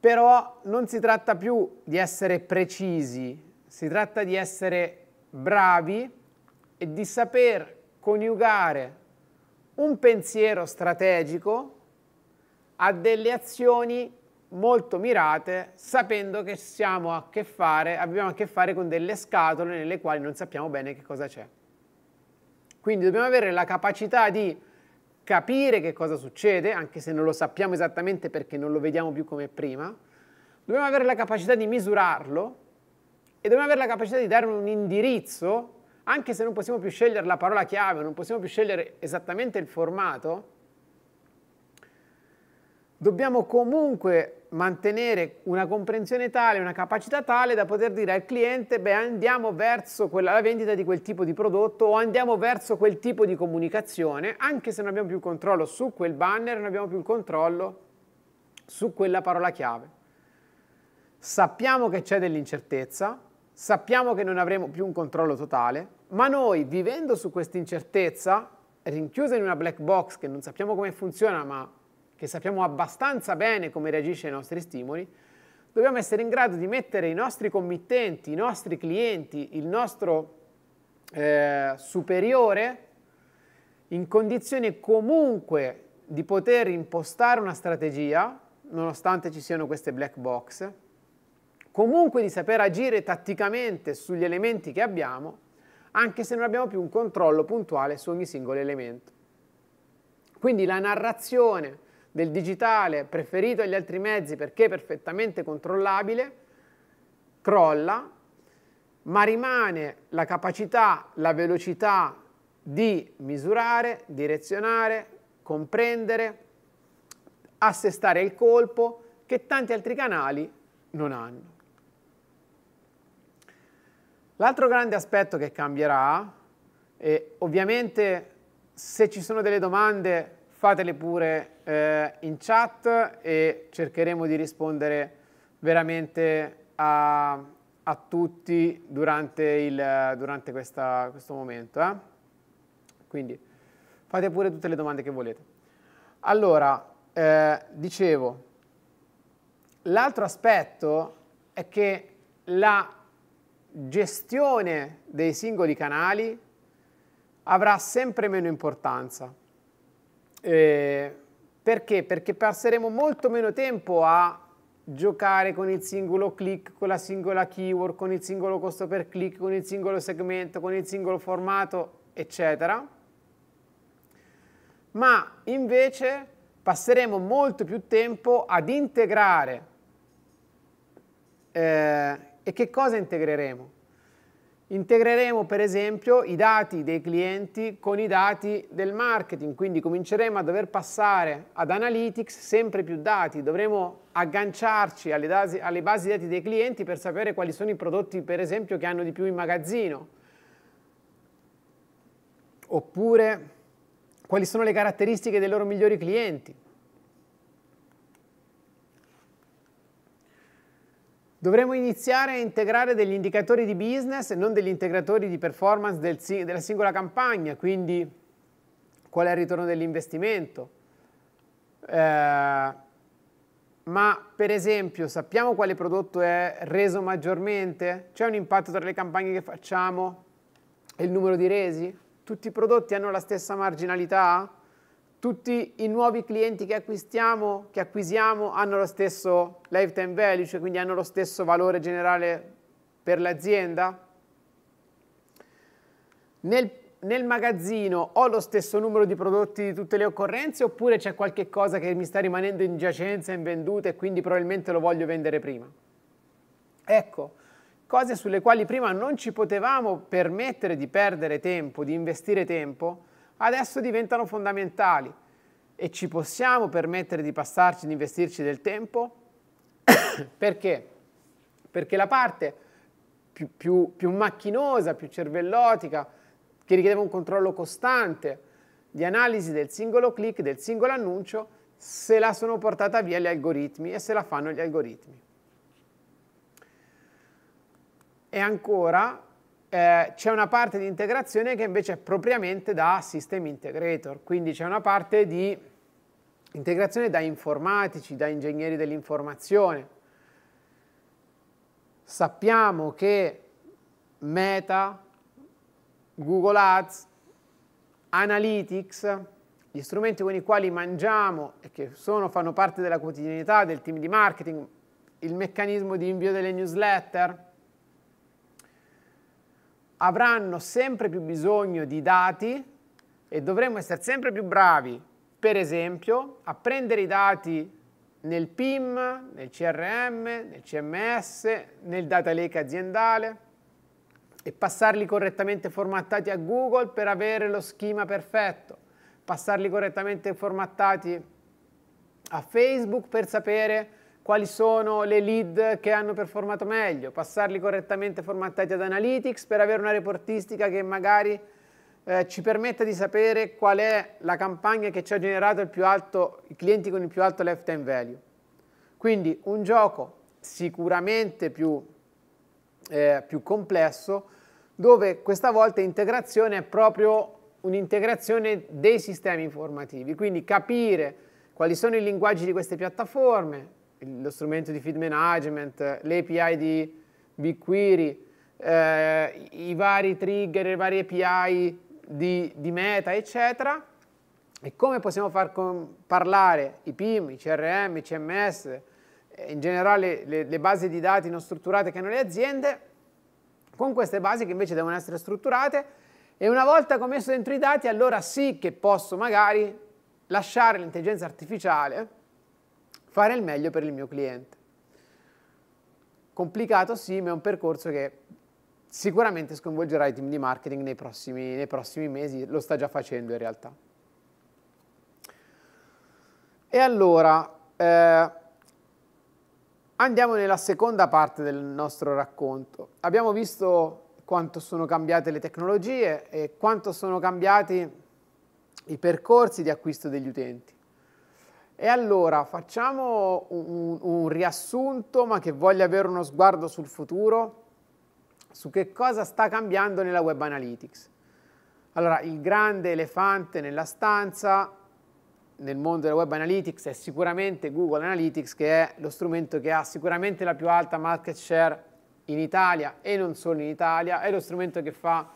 però non si tratta più di essere precisi, si tratta di essere bravi e di saper coniugare un pensiero strategico a delle azioni molto mirate, sapendo che, a che fare, abbiamo a che fare con delle scatole nelle quali non sappiamo bene che cosa c'è. Quindi dobbiamo avere la capacità di capire che cosa succede, anche se non lo sappiamo esattamente perché non lo vediamo più come prima, dobbiamo avere la capacità di misurarlo e dobbiamo avere la capacità di dare un indirizzo, anche se non possiamo più scegliere la parola chiave, non possiamo più scegliere esattamente il formato, dobbiamo comunque mantenere una comprensione tale, una capacità tale da poter dire al cliente, beh andiamo verso quella, la vendita di quel tipo di prodotto o andiamo verso quel tipo di comunicazione, anche se non abbiamo più il controllo su quel banner, non abbiamo più il controllo su quella parola chiave. Sappiamo che c'è dell'incertezza, sappiamo che non avremo più un controllo totale, ma noi vivendo su questa incertezza, rinchiusa in una black box che non sappiamo come funziona, ma che sappiamo abbastanza bene come reagisce ai nostri stimoli, dobbiamo essere in grado di mettere i nostri committenti, i nostri clienti, il nostro eh, superiore in condizione comunque di poter impostare una strategia, nonostante ci siano queste black box, comunque di saper agire tatticamente sugli elementi che abbiamo, anche se non abbiamo più un controllo puntuale su ogni singolo elemento. Quindi la narrazione, del digitale preferito agli altri mezzi perché perfettamente controllabile, crolla, ma rimane la capacità, la velocità di misurare, direzionare, comprendere, assestare il colpo che tanti altri canali non hanno. L'altro grande aspetto che cambierà, e ovviamente se ci sono delle domande fatele pure eh, in chat e cercheremo di rispondere veramente a, a tutti durante, il, durante questa, questo momento. Eh? Quindi fate pure tutte le domande che volete. Allora, eh, dicevo, l'altro aspetto è che la gestione dei singoli canali avrà sempre meno importanza. Eh, perché? Perché passeremo molto meno tempo a giocare con il singolo click, con la singola keyword, con il singolo costo per click, con il singolo segmento, con il singolo formato, eccetera. Ma invece passeremo molto più tempo ad integrare. Eh, e che cosa integreremo? Integreremo per esempio i dati dei clienti con i dati del marketing, quindi cominceremo a dover passare ad analytics sempre più dati, dovremo agganciarci alle, dati, alle basi dati dei clienti per sapere quali sono i prodotti per esempio che hanno di più in magazzino, oppure quali sono le caratteristiche dei loro migliori clienti. Dovremmo iniziare a integrare degli indicatori di business e non degli integratori di performance del, della singola campagna, quindi qual è il ritorno dell'investimento. Eh, ma per esempio sappiamo quale prodotto è reso maggiormente? C'è un impatto tra le campagne che facciamo e il numero di resi? Tutti i prodotti hanno la stessa marginalità? tutti i nuovi clienti che acquistiamo, che acquisiamo, hanno lo stesso lifetime value, cioè quindi hanno lo stesso valore generale per l'azienda? Nel, nel, magazzino ho lo stesso numero di prodotti di tutte le occorrenze oppure c'è qualche cosa che mi sta rimanendo in giacenza, in venduta e quindi probabilmente lo voglio vendere prima? Ecco, cose sulle quali prima non ci potevamo permettere di perdere tempo, di investire tempo, adesso diventano fondamentali e ci possiamo permettere di passarci, di investirci del tempo? Perché? Perché la parte più, più, più macchinosa, più cervellotica, che richiedeva un controllo costante di analisi del singolo click, del singolo annuncio, se la sono portata via gli algoritmi e se la fanno gli algoritmi. E ancora eh, c'è una parte di integrazione che invece è propriamente da system integrator, quindi c'è una parte di integrazione da informatici, da ingegneri dell'informazione. Sappiamo che Meta, Google Ads, Analytics, gli strumenti con i quali mangiamo e che sono, fanno parte della quotidianità del team di marketing, il meccanismo di invio delle newsletter, avranno sempre più bisogno di dati e dovremo essere sempre più bravi, per esempio, a prendere i dati nel PIM, nel CRM, nel CMS, nel data lake aziendale e passarli correttamente formattati a Google per avere lo schema perfetto, passarli correttamente formattati a Facebook per sapere quali sono le lead che hanno performato meglio, passarli correttamente formattati ad Analytics per avere una reportistica che magari eh, ci permetta di sapere qual è la campagna che ci ha generato alto, i clienti con il più alto lifetime value. Quindi un gioco sicuramente più, eh, più complesso dove questa volta integrazione è proprio un'integrazione dei sistemi informativi, quindi capire quali sono i linguaggi di queste piattaforme, lo strumento di feed management, l'API di BigQuery, eh, i vari trigger, i vari API di, di Meta, eccetera, e come possiamo far parlare i PIM, i CRM, i CMS, eh, in generale le, le basi di dati non strutturate che hanno le aziende, con queste basi che invece devono essere strutturate e una volta che ho messo dentro i dati allora sì che posso magari lasciare l'intelligenza artificiale fare il meglio per il mio cliente. Complicato sì, ma è un percorso che sicuramente sconvolgerà i team di marketing nei prossimi, nei prossimi mesi, lo sta già facendo in realtà. E allora, eh, andiamo nella seconda parte del nostro racconto. Abbiamo visto quanto sono cambiate le tecnologie e quanto sono cambiati i percorsi di acquisto degli utenti. E allora facciamo un, un, riassunto, ma che voglia avere uno sguardo sul futuro, su che cosa sta cambiando nella web analytics. Allora, il grande elefante nella stanza nel mondo della web analytics è sicuramente Google Analytics, che è lo strumento che ha sicuramente la più alta market share in Italia e non solo in Italia, è lo strumento che fa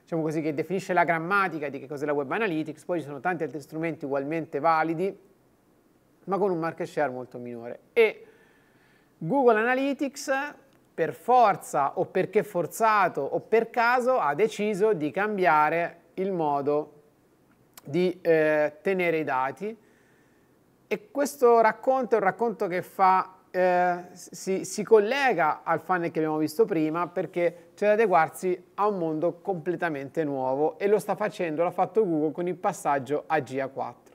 diciamo così, che definisce la grammatica di che cos'è la web analytics, poi ci sono tanti altri strumenti ugualmente validi, ma con un market share molto minore. E Google Analytics per forza o perché forzato o per caso ha deciso di cambiare il modo di eh, tenere i dati e questo racconto è un racconto che fa, eh, si, si, collega al funnel che abbiamo visto prima perché c'è da adeguarsi a un mondo completamente nuovo e lo sta facendo, l'ha fatto Google con il passaggio a GA4.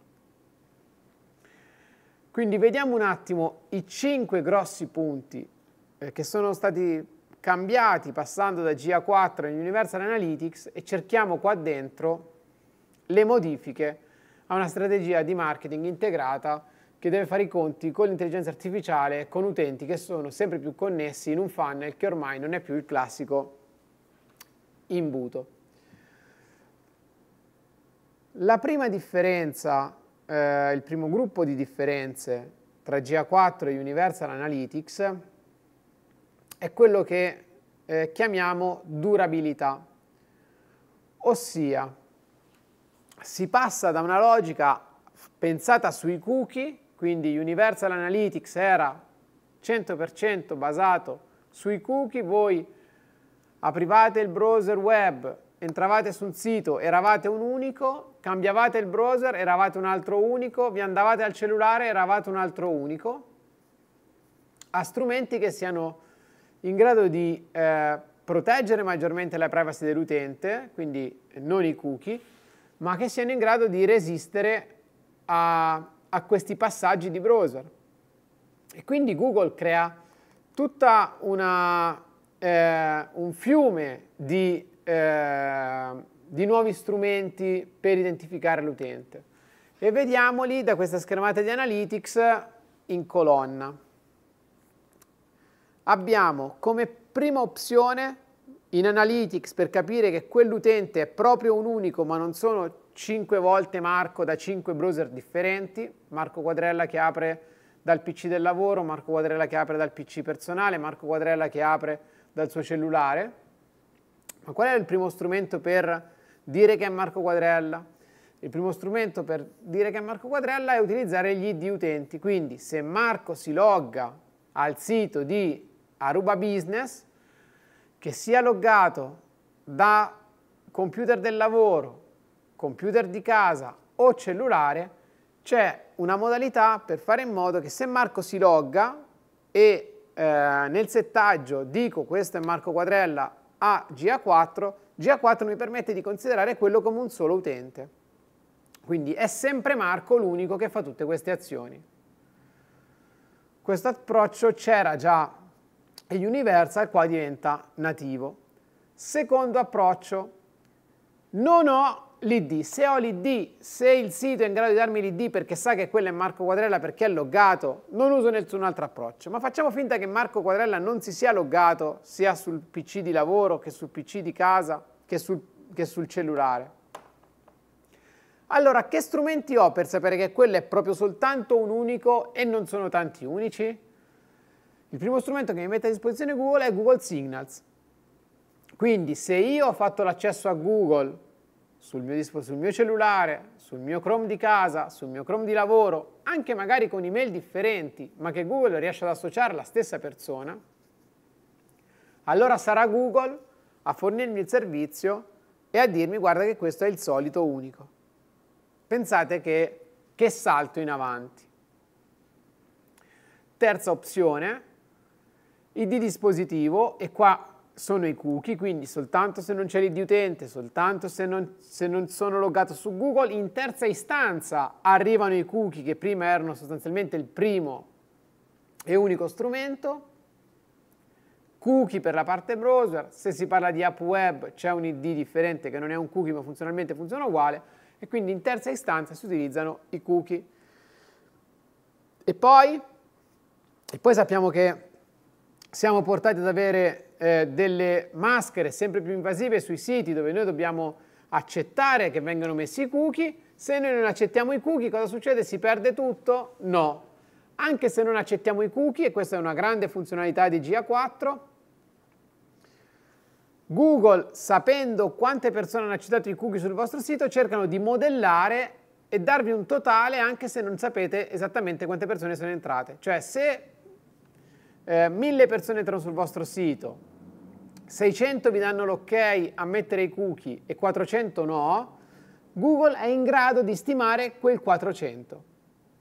Quindi vediamo un attimo i cinque grossi punti eh, che sono stati cambiati passando da GA4 in Universal Analytics e cerchiamo qua dentro le modifiche a una strategia di marketing integrata che deve fare i conti con l'intelligenza artificiale, con utenti che sono sempre più connessi in un funnel che ormai non è più il classico imbuto. La prima differenza eh, il primo gruppo di differenze tra GA4 e Universal Analytics è quello che eh, chiamiamo durabilità, ossia si passa da una logica pensata sui cookie, quindi Universal Analytics era 100% basato sui cookie, voi aprivate il browser web, entravate su un sito, eravate un unico, cambiavate il browser, eravate un altro unico, vi andavate al cellulare, eravate un altro unico, a strumenti che siano in grado di eh, proteggere maggiormente la privacy dell'utente, quindi non i cookie, ma che siano in grado di resistere a, a questi passaggi di browser. E quindi Google crea tutta una, eh, un fiume di Ehm, di nuovi strumenti per identificare l'utente e vediamoli da questa schermata di Analytics in colonna. Abbiamo come prima opzione in Analytics per capire che quell'utente è proprio un unico ma non sono 5 volte Marco da 5 browser differenti, Marco Quadrella che apre dal PC del lavoro, Marco Quadrella che apre dal PC personale, Marco Quadrella che apre dal suo cellulare, ma qual è il primo strumento per dire che è Marco Quadrella? Il primo strumento per dire che è Marco Quadrella è utilizzare gli ID utenti. Quindi se Marco si logga al sito di Aruba Business, che sia loggato da computer del lavoro, computer di casa o cellulare, c'è una modalità per fare in modo che se Marco si logga e eh, nel settaggio dico questo è Marco Quadrella a GA4, GA4 mi permette di considerare quello come un solo utente. Quindi è sempre Marco l'unico che fa tutte queste azioni. Questo approccio c'era già e Universal qua diventa nativo. Secondo approccio, non ho l'ID. Se ho l'ID, se il sito è in grado di darmi l'ID perché sa che quello è Marco Quadrella perché è loggato, non uso nessun altro approccio. Ma facciamo finta che Marco Quadrella non si sia loggato sia sul PC di lavoro che sul PC di casa che sul, che sul cellulare. Allora, che strumenti ho per sapere che quello è proprio soltanto un unico e non sono tanti unici? Il primo strumento che mi mette a disposizione Google è Google Signals. Quindi se io ho fatto l'accesso a Google sul mio, sul mio cellulare, sul mio Chrome di casa, sul mio Chrome di lavoro, anche magari con email differenti, ma che Google riesce ad associare alla stessa persona, allora sarà Google a fornirmi il servizio e a dirmi guarda che questo è il solito unico. Pensate che, che salto in avanti. Terza opzione, ID dispositivo, e qua sono i cookie, quindi soltanto se non c'è l'id utente, soltanto se non, se non, sono loggato su Google, in terza istanza arrivano i cookie che prima erano sostanzialmente il primo e unico strumento, cookie per la parte browser, se si parla di app web c'è un id differente che non è un cookie ma funzionalmente funziona uguale e quindi in terza istanza si utilizzano i cookie. E poi, e poi sappiamo che siamo portati ad avere eh, delle maschere sempre più invasive sui siti dove noi dobbiamo accettare che vengano messi i cookie. Se noi non accettiamo i cookie, cosa succede? Si perde tutto? No. Anche se non accettiamo i cookie, e questa è una grande funzionalità di GA4, Google, sapendo quante persone hanno accettato i cookie sul vostro sito, cercano di modellare e darvi un totale anche se non sapete esattamente quante persone sono entrate. Cioè, se eh, 1000 persone entrano sul vostro sito, 600 vi danno l'ok a mettere i cookie e 400 no, Google è in grado di stimare quel 400.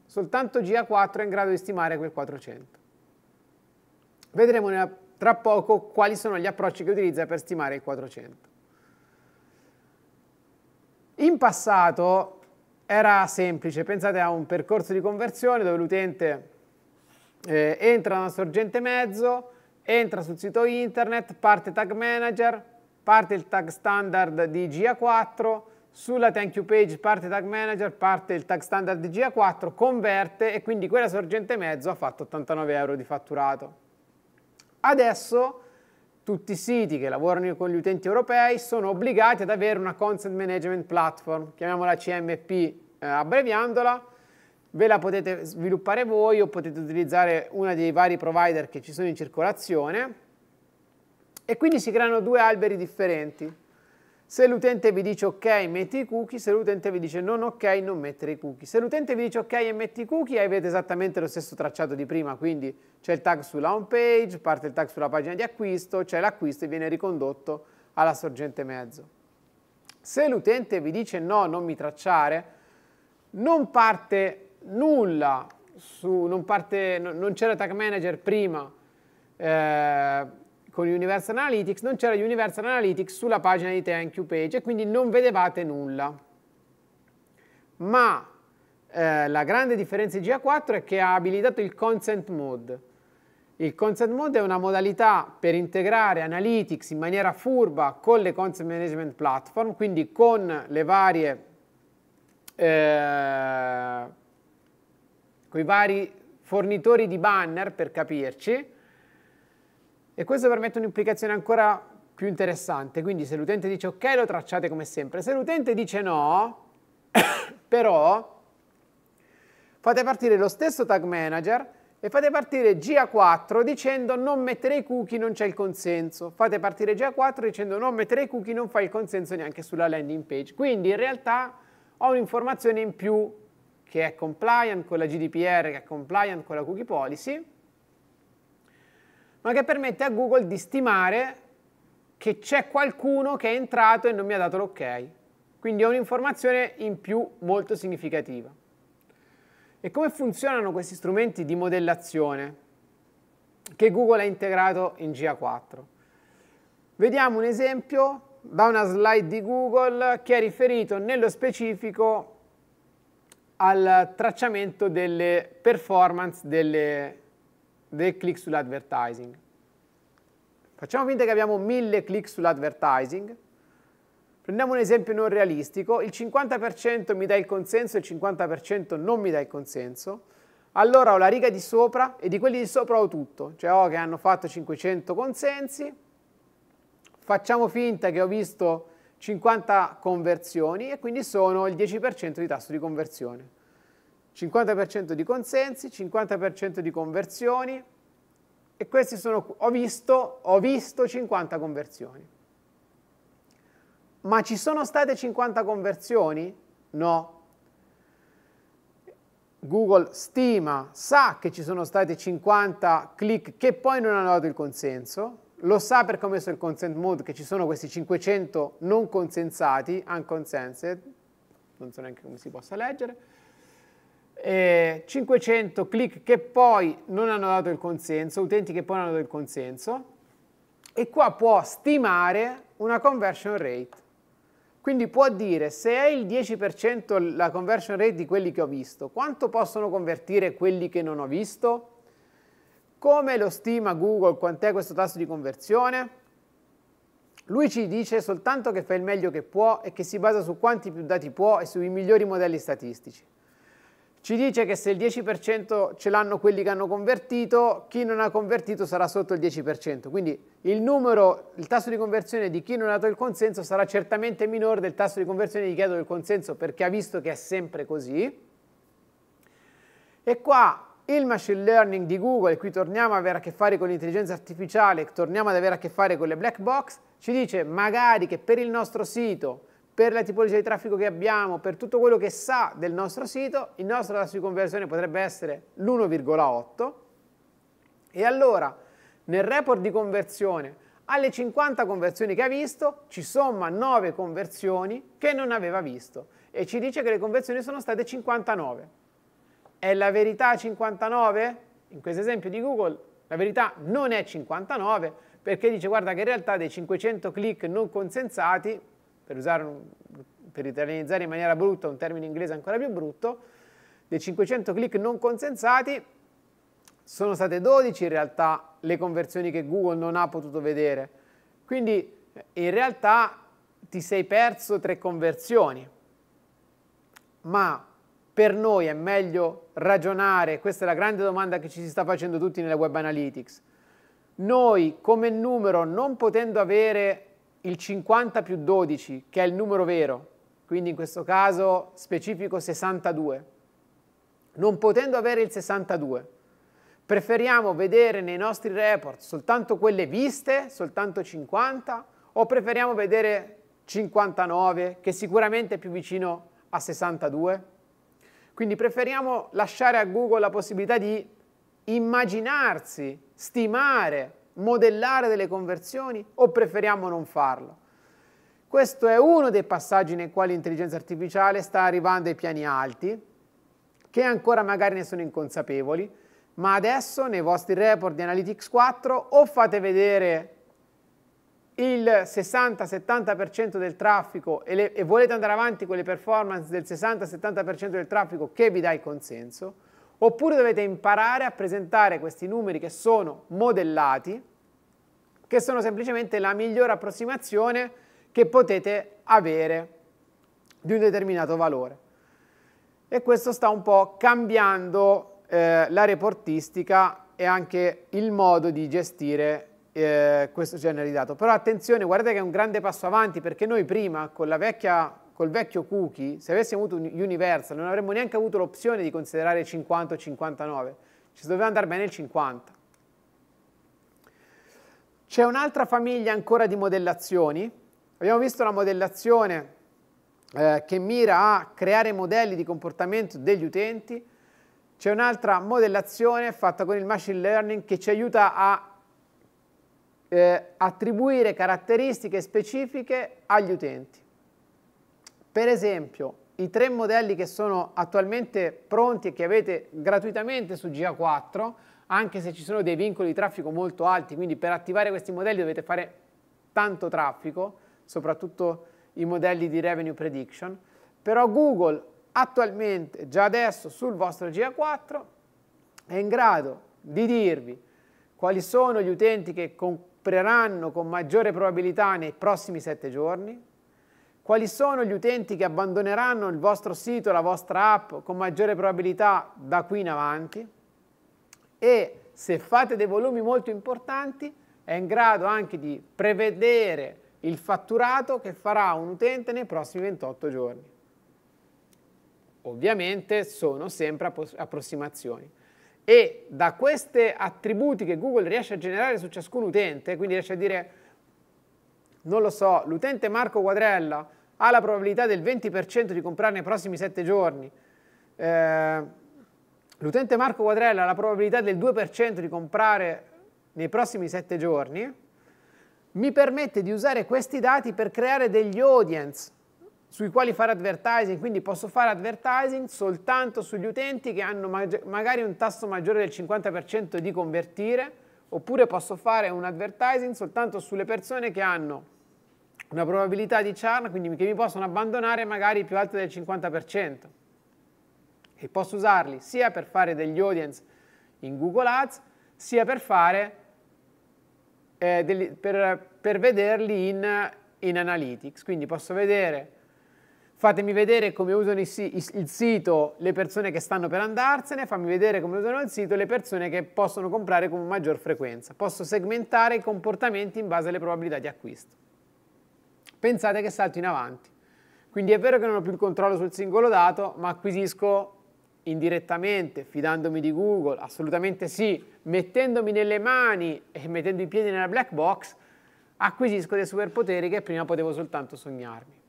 Soltanto GA4 è in grado di stimare quel 400. Vedremo nella, tra poco quali sono gli approcci che utilizza per stimare il 400. In passato era semplice, pensate a un percorso di conversione dove l'utente eh, entra una sorgente mezzo, entra sul sito internet, parte tag manager, parte il tag standard di GA4, sulla thank you page parte tag manager, parte il tag standard di GA4, converte e quindi quella sorgente mezzo ha fatto 89 euro di fatturato. Adesso tutti i siti che lavorano con gli utenti europei sono obbligati ad avere una content Management Platform, chiamiamola CMP eh, abbreviandola, ve la potete sviluppare voi o potete utilizzare uno dei vari provider che ci sono in circolazione e quindi si creano due alberi differenti. Se l'utente vi dice ok metti i cookie, se l'utente vi dice non ok non mettere i cookie. Se l'utente vi dice ok e metti i cookie avete esattamente lo stesso tracciato di prima, quindi c'è il tag sulla home page, parte il tag sulla pagina di acquisto, c'è l'acquisto e viene ricondotto alla sorgente mezzo. Se l'utente vi dice no non mi tracciare, non parte nulla su, non, non c'era Tag Manager prima eh, con Universal Analytics, non c'era Universal Analytics sulla pagina di Thank You Page e quindi non vedevate nulla. Ma eh, la grande differenza di GA4 è che ha abilitato il Consent Mode. Il Consent Mode è una modalità per integrare Analytics in maniera furba con le Consent Management Platform, quindi con le varie... Eh, con i vari fornitori di banner per capirci e questo permette un'implicazione ancora più interessante. Quindi se l'utente dice ok lo tracciate come sempre, se l'utente dice no, però fate partire lo stesso tag manager e fate partire GA4 dicendo non mettere i cookie, non c'è il consenso. Fate partire GA4 dicendo non mettere i cookie, non fa il consenso neanche sulla landing page. Quindi in realtà ho un'informazione in più che è compliant con la GDPR, che è compliant con la cookie policy, ma che permette a Google di stimare che c'è qualcuno che è entrato e non mi ha dato l'ok. Quindi è un'informazione in più molto significativa. E come funzionano questi strumenti di modellazione che Google ha integrato in GA4? Vediamo un esempio da una slide di Google che è riferito nello specifico al tracciamento delle performance delle, del click sull'advertising. Facciamo finta che abbiamo 1000 click sull'advertising. Prendiamo un esempio non realistico, il 50% mi dà il consenso e il 50% non mi dà il consenso. Allora ho la riga di sopra e di quelli di sopra ho tutto, cioè ho oh, che hanno fatto 500 consensi. Facciamo finta che ho visto 50 conversioni e quindi sono il 10% di tasso di conversione. 50% di consensi, 50% di conversioni e questi sono, ho visto, ho visto 50 conversioni. Ma ci sono state 50 conversioni? No. Google stima, sa che ci sono state 50 click che poi non hanno dato il consenso, lo sa perché ho messo il consent mode che ci sono questi 500 non consensati, unconsensed, non so neanche come si possa leggere, eh, 500 click che poi non hanno dato il consenso, utenti che poi non hanno dato il consenso, e qua può stimare una conversion rate. Quindi può dire se è il 10% la conversion rate di quelli che ho visto, quanto possono convertire quelli che non ho visto? Come lo stima Google? Quant'è questo tasso di conversione? Lui ci dice soltanto che fa il meglio che può e che si basa su quanti più dati può e sui migliori modelli statistici. Ci dice che se il 10% ce l'hanno quelli che hanno convertito, chi non ha convertito sarà sotto il 10%. Quindi il numero, il tasso di conversione di chi non ha dato il consenso sarà certamente minore del tasso di conversione di chi ha dato il consenso perché ha visto che è sempre così. E qua il machine learning di Google, qui torniamo ad avere a che fare con l'intelligenza artificiale, torniamo ad avere a che fare con le black box, ci dice magari che per il nostro sito, per la tipologia di traffico che abbiamo, per tutto quello che sa del nostro sito, il nostro tasso di conversione potrebbe essere l'1,8 e allora nel report di conversione alle 50 conversioni che ha visto ci somma 9 conversioni che non aveva visto e ci dice che le conversioni sono state 59 è la verità 59? In questo esempio di Google la verità non è 59 perché dice guarda che in realtà dei 500 click non consensati, per, un, per italianizzare in maniera brutta un termine inglese ancora più brutto, dei 500 click non consensati sono state 12 in realtà le conversioni che Google non ha potuto vedere. Quindi in realtà ti sei perso tre conversioni. Ma per noi è meglio ragionare, questa è la grande domanda che ci si sta facendo tutti nelle web analytics, noi come numero non potendo avere il 50 più 12, che è il numero vero, quindi in questo caso specifico 62, non potendo avere il 62, preferiamo vedere nei nostri report soltanto quelle viste, soltanto 50, o preferiamo vedere 59, che sicuramente è più vicino a 62? Quindi preferiamo lasciare a Google la possibilità di immaginarsi, stimare, modellare delle conversioni o preferiamo non farlo? Questo è uno dei passaggi nei quali l'intelligenza artificiale sta arrivando ai piani alti, che ancora magari ne sono inconsapevoli, ma adesso nei vostri report di Analytics 4 o fate vedere il 60-70% del traffico e, le, e, volete andare avanti con le performance del 60-70% del traffico che vi dà il consenso, oppure dovete imparare a presentare questi numeri che sono modellati, che sono semplicemente la migliore approssimazione che potete avere di un determinato valore. E questo sta un po' cambiando eh, la reportistica e anche il modo di gestire eh, questo genere di dato. Però attenzione, guardate che è un grande passo avanti perché noi prima con la vecchia col vecchio cookie, se avessimo avuto un Universal non avremmo neanche avuto l'opzione di considerare 50 o 59, ci doveva andare bene il 50. C'è un'altra famiglia ancora di modellazioni, abbiamo visto la modellazione eh, che mira a creare modelli di comportamento degli utenti, c'è un'altra modellazione fatta con il machine learning che ci aiuta a eh, attribuire caratteristiche specifiche agli utenti. Per esempio, i tre modelli che sono attualmente pronti e che avete gratuitamente su GA4, anche se ci sono dei vincoli di traffico molto alti, quindi per attivare questi modelli dovete fare tanto traffico, soprattutto i modelli di revenue prediction, però Google attualmente, già adesso, sul vostro GA4 è in grado di dirvi quali sono gli utenti che con compreranno con maggiore probabilità nei prossimi sette giorni? Quali sono gli utenti che abbandoneranno il vostro sito, la vostra app con maggiore probabilità da qui in avanti? E se fate dei volumi molto importanti è in grado anche di prevedere il fatturato che farà un utente nei prossimi 28 giorni. Ovviamente sono sempre approssimazioni e da questi attributi che Google riesce a generare su ciascun utente, quindi riesce a dire, non lo so, l'utente Marco Quadrella ha la probabilità del 20% di comprare nei prossimi 7 giorni, eh, l'utente Marco Quadrella ha la probabilità del 2% di comprare nei prossimi 7 giorni, mi permette di usare questi dati per creare degli audience sui quali fare advertising, quindi posso fare advertising soltanto sugli utenti che hanno mag magari un tasso maggiore del 50% di convertire, oppure posso fare un advertising soltanto sulle persone che hanno una probabilità di churn, quindi che mi possono abbandonare magari più alta del 50%. E posso usarli sia per fare degli audience in Google Ads, sia per, fare, eh, degli, per, per vederli in, in Analytics. Quindi posso vedere fatemi vedere come usano il sito le persone che stanno per andarsene, fammi vedere come usano il sito le persone che possono comprare con maggior frequenza. Posso segmentare i comportamenti in base alle probabilità di acquisto. Pensate che salto in avanti. Quindi è vero che non ho più il controllo sul singolo dato, ma acquisisco indirettamente, fidandomi di Google, assolutamente sì, mettendomi nelle mani e mettendo i piedi nella black box, acquisisco dei superpoteri che prima potevo soltanto sognarmi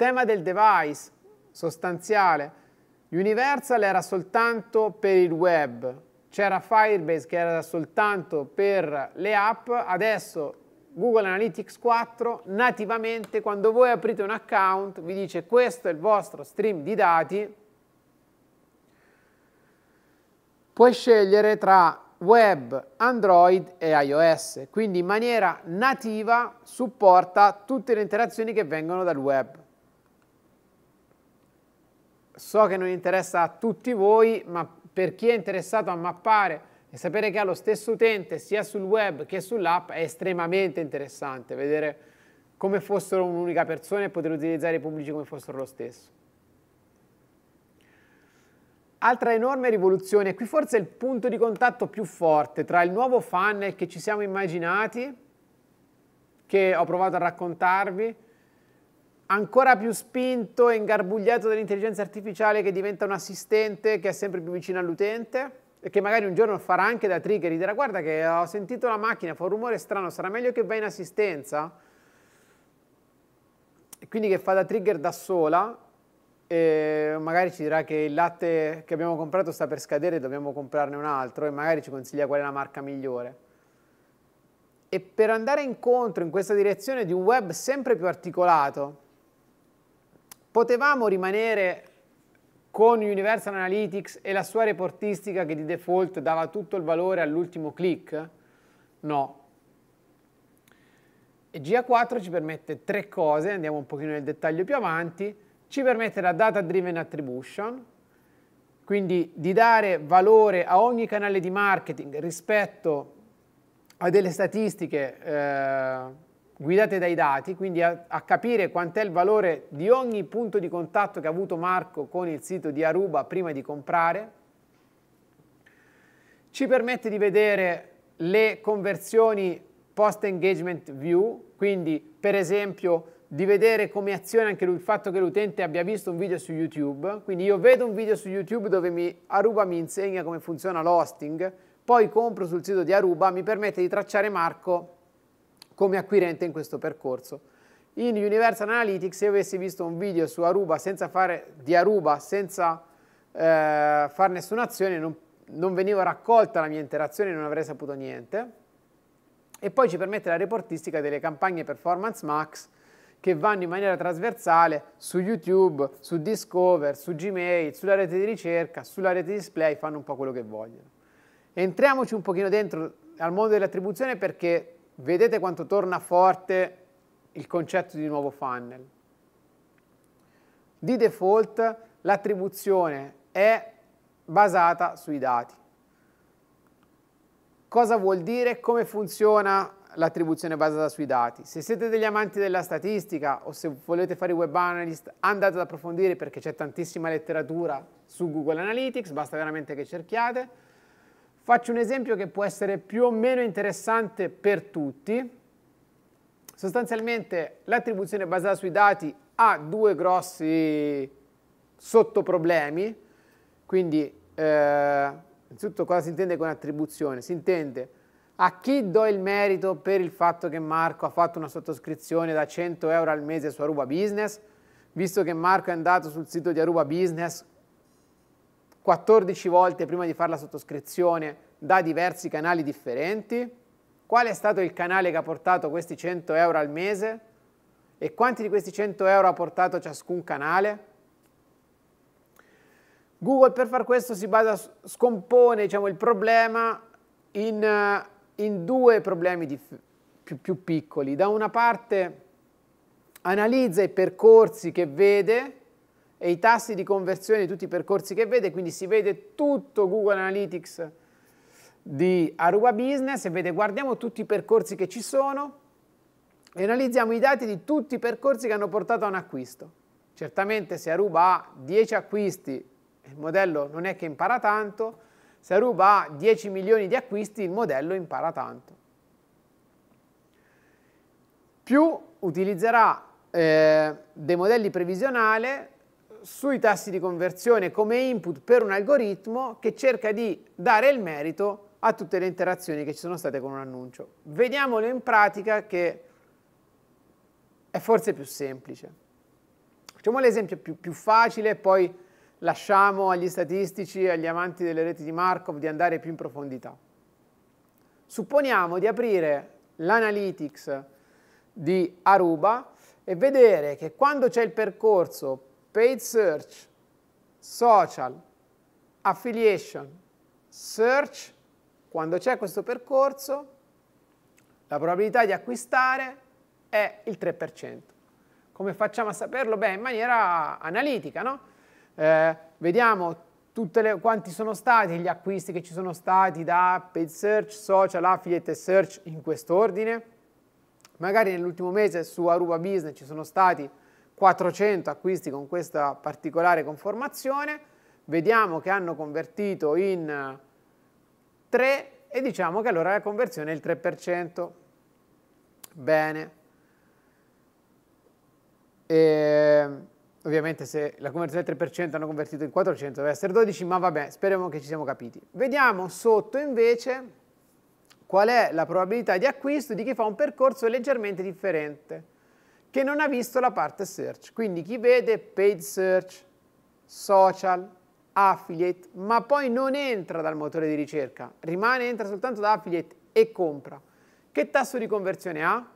tema del device sostanziale. Universal era soltanto per il web, c'era Firebase che era soltanto per le app, adesso Google Analytics 4 nativamente quando voi aprite un account vi dice questo è il vostro stream di dati, puoi scegliere tra web, Android e iOS, quindi in maniera nativa supporta tutte le interazioni che vengono dal web so che non interessa a tutti voi, ma per chi è interessato a mappare e sapere che ha lo stesso utente sia sul web che sull'app è estremamente interessante, vedere come fossero un'unica persona e poter utilizzare i pubblici come fossero lo stesso. Altra enorme rivoluzione, qui forse è il punto di contatto più forte tra il nuovo funnel che ci siamo immaginati, che ho provato a raccontarvi, ancora più spinto e ingarbugliato dall'intelligenza artificiale che diventa un assistente che è sempre più vicino all'utente e che magari un giorno farà anche da trigger e dirà guarda che ho sentito la macchina, fa un rumore strano, sarà meglio che vai in assistenza? E quindi che fa da trigger da sola e magari ci dirà che il latte che abbiamo comprato sta per scadere e dobbiamo comprarne un altro e magari ci consiglia qual è la marca migliore. E per andare incontro in questa direzione di un web sempre più articolato, potevamo rimanere con Universal Analytics e la sua reportistica che di default dava tutto il valore all'ultimo click? No. E GA4 ci permette tre cose, andiamo un pochino nel dettaglio più avanti, ci permette la data driven attribution, quindi di dare valore a ogni canale di marketing rispetto a delle statistiche eh, guidate dai dati, quindi a, a capire quant'è il valore di ogni punto di contatto che ha avuto Marco con il sito di Aruba prima di comprare. Ci permette di vedere le conversioni post engagement view, quindi per esempio di vedere come azione anche il fatto che l'utente abbia visto un video su YouTube, quindi io vedo un video su YouTube dove mi, Aruba mi insegna come funziona l'hosting, poi compro sul sito di Aruba, mi permette di tracciare Marco come acquirente in questo percorso. In Universal Analytics se io avessi visto un video su Aruba senza fare, di Aruba senza eh, fare nessuna azione non, non veniva raccolta la mia interazione e non avrei saputo niente. E poi ci permette la reportistica delle campagne Performance Max che vanno in maniera trasversale su YouTube, su Discover, su Gmail, sulla rete di ricerca, sulla rete display, fanno un po' quello che vogliono. Entriamoci un pochino dentro al mondo dell'attribuzione perché vedete quanto torna forte il concetto di nuovo funnel. Di default l'attribuzione è basata sui dati. Cosa vuol dire? Come funziona l'attribuzione basata sui dati? Se siete degli amanti della statistica o se volete fare i web analyst andate ad approfondire perché c'è tantissima letteratura su Google Analytics, basta veramente che cerchiate. Faccio un esempio che può essere più o meno interessante per tutti. Sostanzialmente l'attribuzione basata sui dati ha due grossi sottoproblemi, quindi eh, innanzitutto cosa si intende con attribuzione? Si intende a chi do il merito per il fatto che Marco ha fatto una sottoscrizione da 100 euro al mese su Aruba Business, visto che Marco è andato sul sito di Aruba Business 14 volte prima di fare la sottoscrizione da diversi canali differenti? Qual è stato il canale che ha portato questi 100 euro al mese? E quanti di questi 100 euro ha portato ciascun canale? Google per far questo si basa, scompone diciamo, il problema in, in due problemi dif- più, più piccoli. Da una parte analizza i percorsi che vede e i tassi di conversione di tutti i percorsi che vede, quindi si vede tutto Google Analytics di Aruba Business e vede, guardiamo tutti i percorsi che ci sono e analizziamo i dati di tutti i percorsi che hanno portato a un acquisto. Certamente se Aruba ha 10 acquisti, il modello non è che impara tanto, se Aruba ha 10 milioni di acquisti, il modello impara tanto. Più utilizzerà eh, dei modelli previsionali sui tassi di conversione come input per un algoritmo che cerca di dare il merito a tutte le interazioni che ci sono state con un annuncio. Vediamolo in pratica che è forse più semplice. Facciamo l'esempio più, più facile, poi lasciamo agli statistici, agli amanti delle reti di Markov di andare più in profondità. Supponiamo di aprire l'analytics di Aruba e vedere che quando c'è il percorso paid search, social, affiliation, search, quando c'è questo percorso, la probabilità di acquistare è il 3%. Come facciamo a saperlo? Beh, in maniera analitica, no? Eh, vediamo le, quanti sono stati gli acquisti che ci sono stati da paid search, social, affiliate e search in quest'ordine. Magari nell'ultimo mese su Aruba Business ci sono stati 400 acquisti con questa particolare conformazione, vediamo che hanno convertito in 3 eh, e diciamo che allora la conversione è il 3%. Bene. E, ehm, ovviamente se la conversione è il 3% hanno convertito in 400 deve essere 12, ma vabbè, speriamo che ci siamo capiti. Vediamo sotto invece qual è la probabilità di acquisto di chi fa un percorso leggermente differente che non ha visto la parte search. Quindi chi vede paid search, social, affiliate, ma poi non entra dal motore di ricerca, rimane, entra soltanto da affiliate e compra. Che tasso di conversione ha?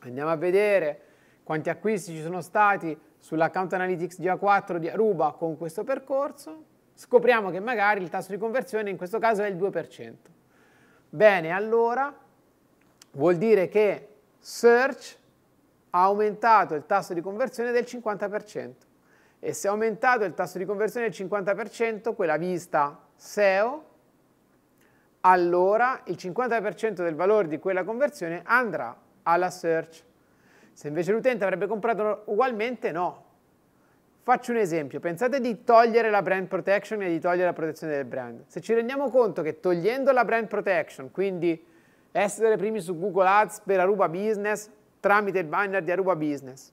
Andiamo a vedere quanti acquisti ci sono stati sull'account Analytics GA4 di Aruba con questo percorso. Scopriamo che magari il tasso di conversione in questo caso è il 2%. Bene, allora vuol dire che search ha aumentato il tasso di conversione del 50%. E se ha aumentato il tasso di conversione del 50%, quella vista SEO, allora il 50% del valore di quella conversione andrà alla search. Se invece l'utente avrebbe comprato ugualmente, no. Faccio un esempio, pensate di togliere la brand protection e di togliere la protezione del brand. Se ci rendiamo conto che togliendo la brand protection, quindi essere primi su Google Ads per la business, tramite il binder di Aruba Business.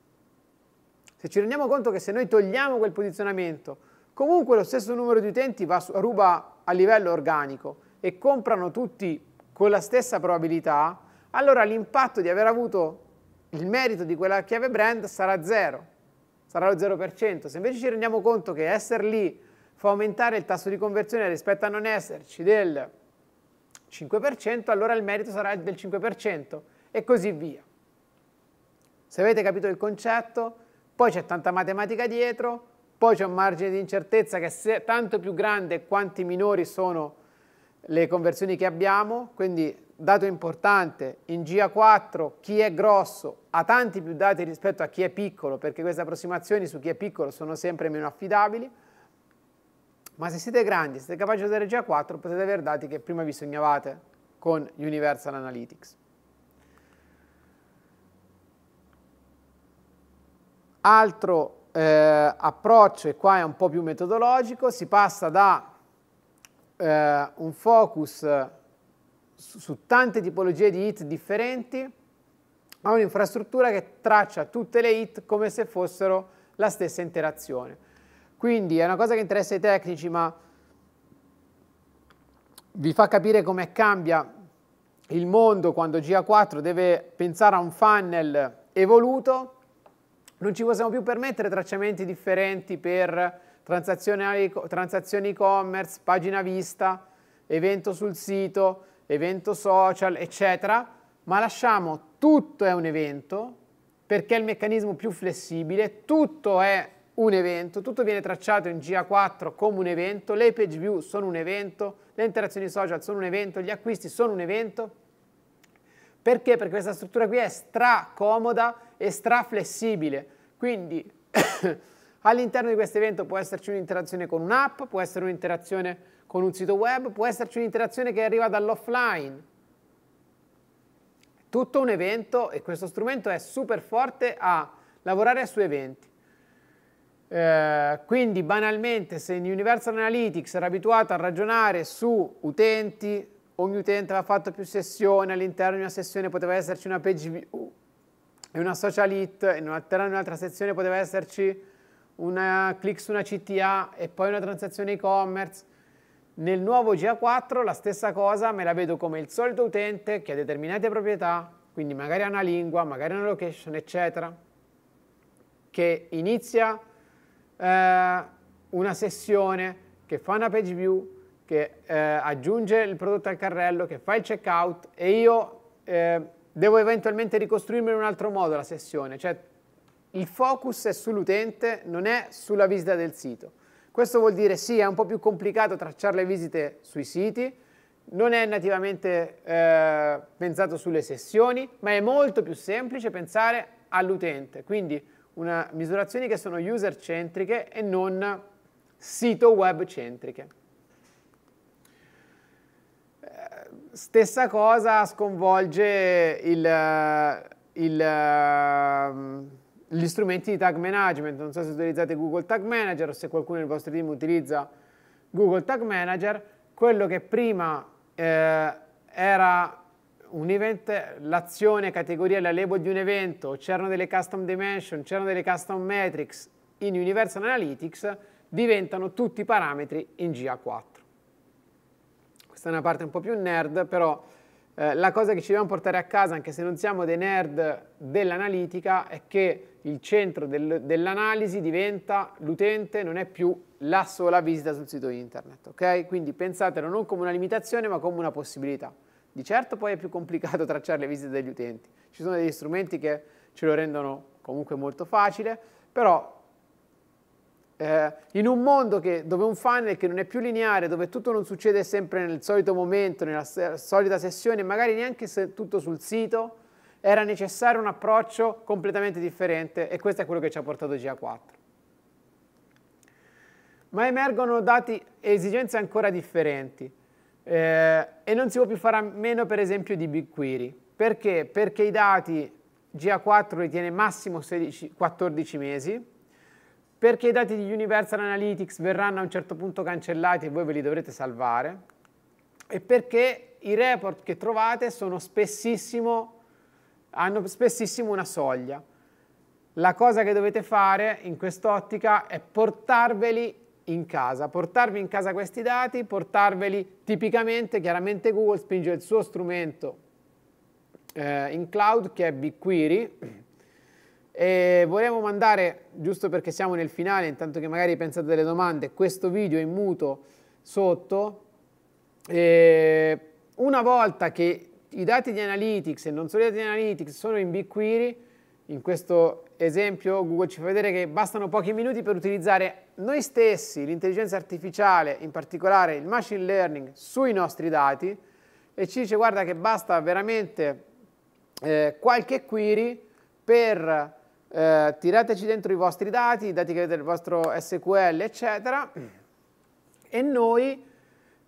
Se ci rendiamo conto che se noi togliamo quel posizionamento, comunque lo stesso numero di utenti va su Aruba a livello organico e comprano tutti con la stessa probabilità, allora l'impatto di aver avuto il merito di quella chiave brand sarà zero, sarà lo 0%. Se invece ci rendiamo conto che essere lì fa aumentare il tasso di conversione rispetto a non esserci del 5%, allora il merito sarà del 5% e così via. Se avete capito il concetto, poi c'è tanta matematica dietro, poi c'è un margine di incertezza che è tanto più grande quanti minori sono le conversioni che abbiamo, quindi dato importante, in GA4 chi è grosso ha tanti più dati rispetto a chi è piccolo, perché queste approssimazioni su chi è piccolo sono sempre meno affidabili, ma se siete grandi, siete capaci di usare GA4, potete avere dati che prima vi sognavate con Universal Analytics. Altro eh, approccio, e qua è un po' più metodologico, si passa da eh, un focus su, su tante tipologie di hit differenti a un'infrastruttura che traccia tutte le hit come se fossero la stessa interazione. Quindi è una cosa che interessa i tecnici, ma vi fa capire come cambia il mondo quando GA4 deve pensare a un funnel evoluto non ci possiamo più permettere tracciamenti differenti per transazioni e-commerce, pagina vista, evento sul sito, evento social, eccetera, ma lasciamo tutto è un evento perché è il meccanismo più flessibile, tutto è un evento, tutto viene tracciato in GA4 come un evento, le page view sono un evento, le interazioni social sono un evento, gli acquisti sono un evento perché? Perché questa struttura qui è stracomoda e straflessibile. Quindi all'interno di questo evento può esserci un'interazione con un'app, può essere un'interazione con un sito web, può esserci un'interazione che arriva dall'offline. Tutto un evento e questo strumento è super forte a lavorare su eventi. Eh, quindi banalmente se in Universal Analytics era abituato a ragionare su utenti, ogni utente aveva fatto più sessioni, all'interno di una sessione poteva esserci una page view e una social hit, all'interno di un'altra sezione poteva esserci una click su una CTA e poi una transazione e-commerce. Nel nuovo GA4 la stessa cosa me la vedo come il solito utente che ha determinate proprietà, quindi magari ha una lingua, magari una location, eccetera, che inizia eh, una sessione, che fa una page view, che eh, aggiunge il prodotto al carrello, che fa il checkout e io eh, devo eventualmente ricostruirmi in un altro modo la sessione, cioè il focus è sull'utente, non è sulla visita del sito. Questo vuol dire sì, è un po' più complicato tracciare le visite sui siti, non è nativamente eh, pensato sulle sessioni, ma è molto più semplice pensare all'utente, quindi una, misurazioni che sono user centriche e non sito web centriche. Stessa cosa sconvolge il, eh, il, eh, gli strumenti di tag management, non so se utilizzate Google Tag Manager o se qualcuno del vostro team utilizza Google Tag Manager, quello che prima eh, era un event, l'azione, categoria, la label di un evento, c'erano delle custom dimension, c'erano delle custom metrics in Universal Analytics, diventano tutti parametri in GA4 questa è una parte un po' più nerd, però eh, la cosa che ci dobbiamo portare a casa, anche se non siamo dei nerd dell'analitica, è che il centro del, dell'analisi diventa l'utente, non è più la sola visita sul sito internet, ok? Quindi pensatelo non come una limitazione, ma come una possibilità. Di certo poi è più complicato tracciare le visite degli utenti. Ci sono degli strumenti che ce lo rendono comunque molto facile, però eh, in un mondo che, dove un funnel che non è più lineare, dove tutto non succede sempre nel solito momento, nella solita sessione, magari neanche se tutto sul sito, era necessario un approccio completamente differente e questo è quello che ci ha portato GA4. Ma emergono dati e esigenze ancora differenti eh, e non si può più fare a meno per esempio di BigQuery. Perché? Perché i dati GA4 li tiene massimo 16, 14 mesi, perché i dati di Universal Analytics verranno a un certo punto cancellati e voi ve li dovrete salvare e perché i report che trovate spessissimo, hanno spessissimo una soglia. La cosa che dovete fare in quest'ottica è portarveli in casa, portarvi in casa questi dati, portarveli tipicamente, chiaramente Google spinge il suo strumento eh, in cloud che è BigQuery e volevo mandare, giusto perché siamo nel finale, intanto che magari pensate delle domande, questo video in muto sotto. E una volta che i dati di Analytics e non solo i dati di Analytics sono in BigQuery, in questo esempio Google ci fa vedere che bastano pochi minuti per utilizzare noi stessi, l'intelligenza artificiale, in particolare il machine learning, sui nostri dati e ci dice guarda che basta veramente eh, qualche query per eh, tirateci dentro i vostri dati, i dati che avete del vostro SQL, eccetera, e noi,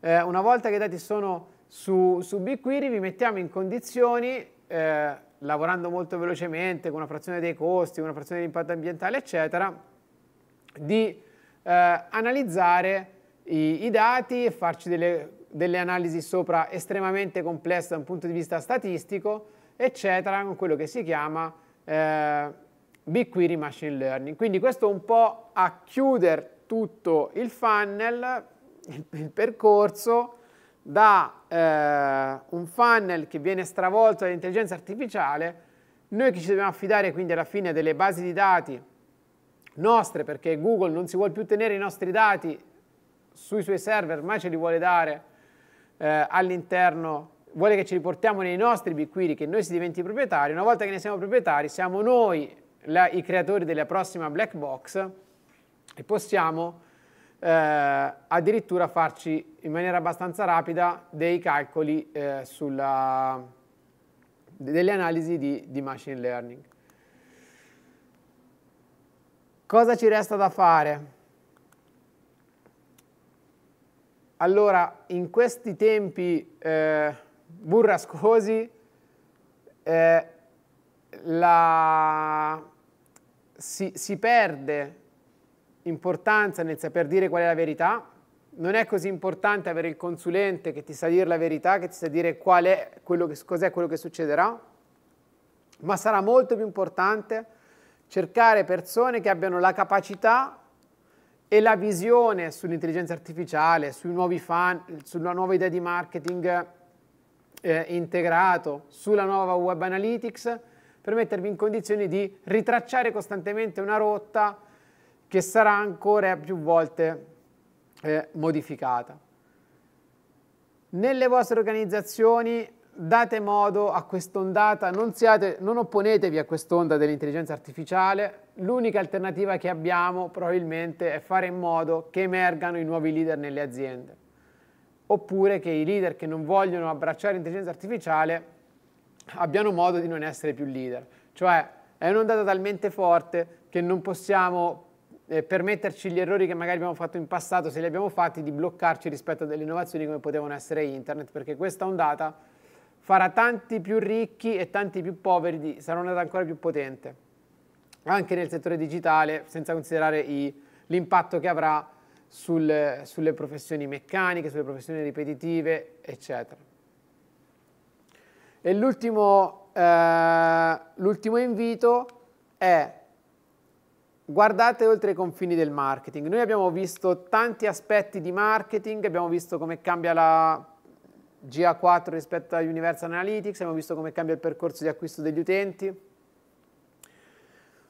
eh, una volta che i dati sono su, su BigQuery, vi mettiamo in condizioni, eh, lavorando molto velocemente con una frazione dei costi, una frazione dell'impatto ambientale, eccetera, di eh, analizzare i, i, dati e farci delle, delle analisi sopra estremamente complesse da un punto di vista statistico, eccetera, con quello che si chiama eh, BigQuery Machine Learning. Quindi questo un po' a chiudere tutto il funnel, il, il percorso, da eh, un funnel che viene stravolto dall'intelligenza artificiale, noi che ci dobbiamo affidare quindi alla fine delle basi di dati nostre, perché Google non si vuole più tenere i nostri dati sui suoi server, ma ce li vuole dare eh, all'interno, vuole che ce li portiamo nei nostri BigQuery, che noi si diventi proprietari, una volta che ne siamo proprietari siamo noi la, i creatori della prossima black box e possiamo eh, addirittura farci in maniera abbastanza rapida dei calcoli eh, sulla, delle analisi di, di machine learning. Cosa ci resta da fare? Allora, in questi tempi eh, burrascosi, eh, la, si, si perde importanza nel saper dire qual è la verità, non è così importante avere il consulente che ti sa dire la verità, che ti sa dire qual è quello che, cos'è quello che succederà, ma sarà molto più importante cercare persone che abbiano la capacità e la visione sull'intelligenza artificiale, sui nuovi fan, sulla nuova idea di marketing eh, integrato, sulla nuova web analytics, per mettervi in condizione di ritracciare costantemente una rotta che sarà ancora più volte eh, modificata. Nelle vostre organizzazioni date modo a quest'ondata, non, non opponetevi a quest'onda dell'intelligenza artificiale, l'unica alternativa che abbiamo probabilmente è fare in modo che emergano i nuovi leader nelle aziende, oppure che i leader che non vogliono abbracciare l'intelligenza artificiale abbiano modo di non essere più leader. Cioè è un'ondata talmente forte che non possiamo eh, permetterci gli errori che magari abbiamo fatto in passato, se li abbiamo fatti, di bloccarci rispetto a delle innovazioni come potevano essere internet, perché questa ondata farà tanti più ricchi e tanti più poveri, di, sarà un'ondata ancora più potente, anche nel settore digitale, senza considerare i, l'impatto che avrà sul, sulle professioni meccaniche, sulle professioni ripetitive, eccetera. E l'ultimo, eh, l'ultimo invito è guardate oltre i confini del marketing. Noi abbiamo visto tanti aspetti di marketing, abbiamo visto come cambia la GA4 rispetto a Universal Analytics, abbiamo visto come cambia il percorso di acquisto degli utenti,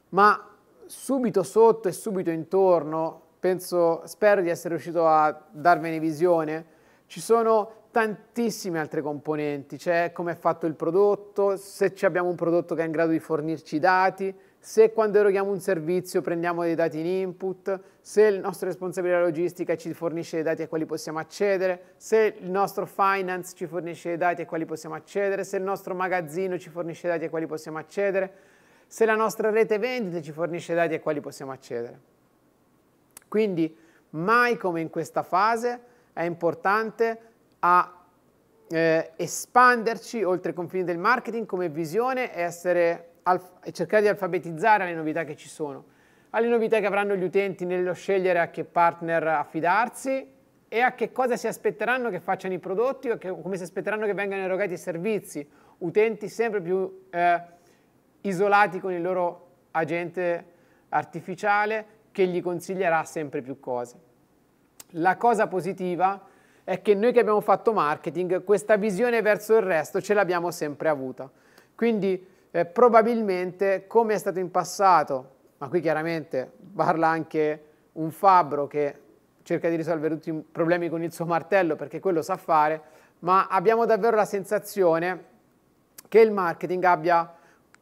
ma subito sotto e subito intorno, penso, spero di essere riuscito a darvene visione, ci sono tantissime altre componenti, cioè come è fatto il prodotto, se abbiamo un prodotto che è in grado di fornirci dati, se quando eroghiamo un servizio prendiamo dei dati in input, se il nostro responsabile della logistica ci fornisce dei dati a quali possiamo accedere, se il nostro finance ci fornisce dei dati a quali possiamo accedere, se il nostro magazzino ci fornisce dati a quali possiamo accedere, se la nostra rete vendita ci fornisce dati a quali possiamo accedere. Quindi mai come in questa fase è importante a eh, espanderci oltre i confini del marketing come visione e, essere, e cercare di alfabetizzare le novità che ci sono alle novità che avranno gli utenti nello scegliere a che partner affidarsi e a che cosa si aspetteranno che facciano i prodotti o che, come si aspetteranno che vengano erogati i servizi, utenti sempre più eh, isolati con il loro agente artificiale che gli consiglierà sempre più cose. La cosa positiva è che noi che abbiamo fatto marketing, questa visione verso il resto ce l'abbiamo sempre avuta. Quindi eh, probabilmente come è stato in passato, ma qui chiaramente parla anche un fabbro che cerca di risolvere tutti i problemi con il suo martello perché quello sa fare, ma abbiamo davvero la sensazione che il marketing abbia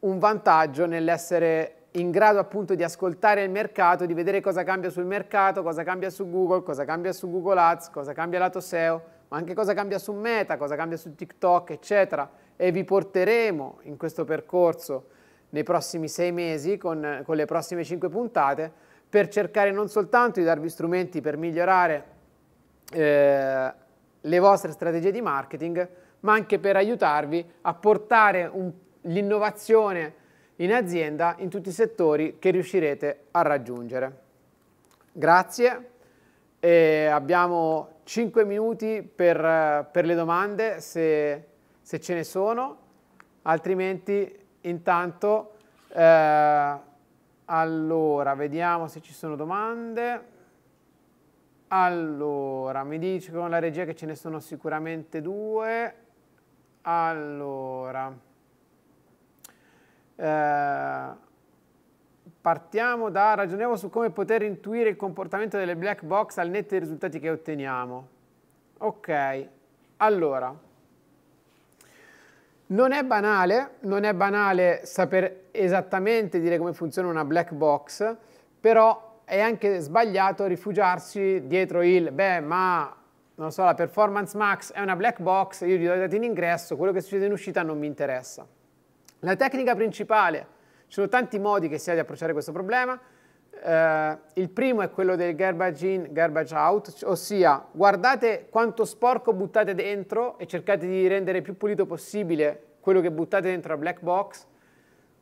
un vantaggio nell'essere in grado appunto di ascoltare il mercato, di vedere cosa cambia sul mercato, cosa cambia su Google, cosa cambia su Google Ads, cosa cambia lato SEO, ma anche cosa cambia su Meta, cosa cambia su TikTok, eccetera. E vi porteremo in questo percorso nei prossimi sei mesi con, con le prossime cinque puntate per cercare non soltanto di darvi strumenti per migliorare eh, le vostre strategie di marketing, ma anche per aiutarvi a portare l'innovazione in azienda in tutti i settori che riuscirete a raggiungere. Grazie, e abbiamo 5 minuti per, per le domande se, se, ce ne sono, altrimenti intanto eh, allora vediamo se ci sono domande. Allora, mi dice con la regia che ce ne sono sicuramente due. Allora, eh, partiamo da, ragioniamo su come poter intuire il comportamento delle black box al netto dei risultati che otteniamo. Ok, allora, non è banale, non è banale sapere esattamente dire come funziona una black box, però è anche sbagliato rifugiarsi dietro il, beh, ma non so, la performance max è una black box, io gli do i dati in ingresso, quello che succede in uscita non mi interessa. La tecnica principale, ci sono tanti modi che si ha di approcciare questo problema, eh, il primo è quello del garbage in, garbage out, ossia guardate quanto sporco buttate dentro e cercate di rendere più pulito possibile quello che buttate dentro la black box.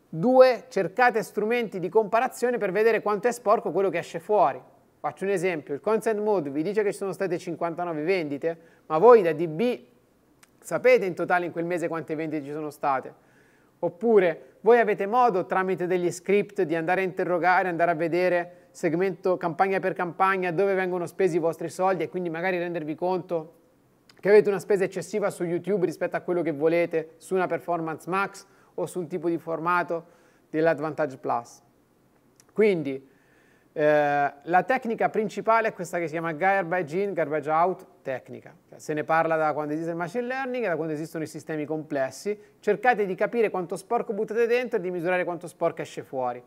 Due, cercate strumenti di comparazione per vedere quanto è sporco quello che esce fuori. Faccio un esempio, il consent mode vi dice che ci sono state 59 vendite, ma voi da DB sapete in totale in quel mese quante vendite ci sono state. Oppure voi avete modo tramite degli script di andare a interrogare, andare a vedere segmento campagna per campagna dove vengono spesi i vostri soldi e quindi magari rendervi conto che avete una spesa eccessiva su YouTube rispetto a quello che volete, su una performance max o su un tipo di formato dell'Advantage Plus. Quindi eh, la tecnica principale è questa che si chiama garbage in, garbage out tecnica. Cioè, se ne parla da quando esiste il machine learning, da quando esistono i sistemi complessi. Cercate di capire quanto sporco buttate dentro e di misurare quanto sporco esce fuori.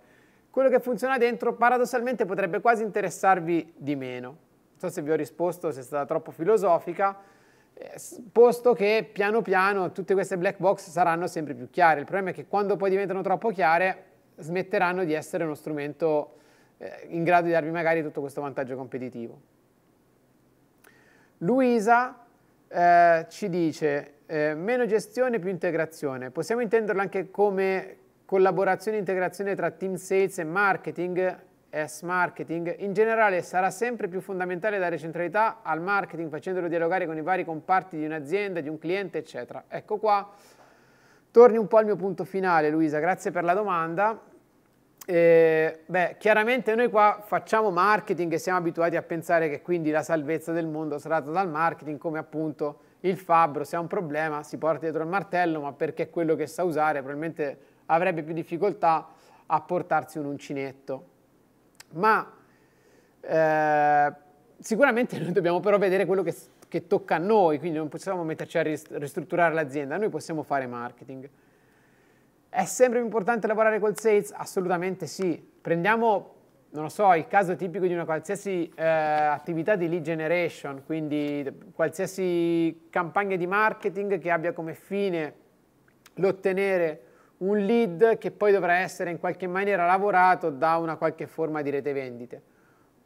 Quello che funziona dentro paradossalmente potrebbe quasi interessarvi di meno. Non so se vi ho risposto, se è stata troppo filosofica, eh, posto che piano piano tutte queste black box saranno sempre più chiare. Il problema è che quando poi diventano troppo chiare smetteranno di essere uno strumento eh, in grado di darvi magari tutto questo vantaggio competitivo. Luisa eh, ci dice eh, meno gestione più integrazione. Possiamo intenderlo anche come collaborazione e integrazione tra team sales e marketing, S marketing. In generale sarà sempre più fondamentale dare centralità al marketing facendolo dialogare con i vari comparti di un'azienda, di un cliente, eccetera. Ecco qua. Torni un po' al mio punto finale, Luisa, grazie per la domanda. Eh, beh, chiaramente noi qua facciamo marketing e siamo abituati a pensare che quindi la salvezza del mondo sarà data dal marketing, come appunto il fabbro, se ha un problema si porta dietro il martello, ma perché è quello che sa usare probabilmente avrebbe più difficoltà a portarsi un uncinetto. Ma eh, sicuramente noi dobbiamo però vedere quello che, che tocca a noi, quindi non possiamo metterci a ristrutturare l'azienda, noi possiamo fare marketing. È sempre più importante lavorare col sales? Assolutamente sì. Prendiamo, non lo so, il caso tipico di una qualsiasi eh, attività di lead generation, quindi qualsiasi campagna di marketing che abbia come fine l'ottenere un lead che poi dovrà essere in qualche maniera lavorato da una qualche forma di rete vendite.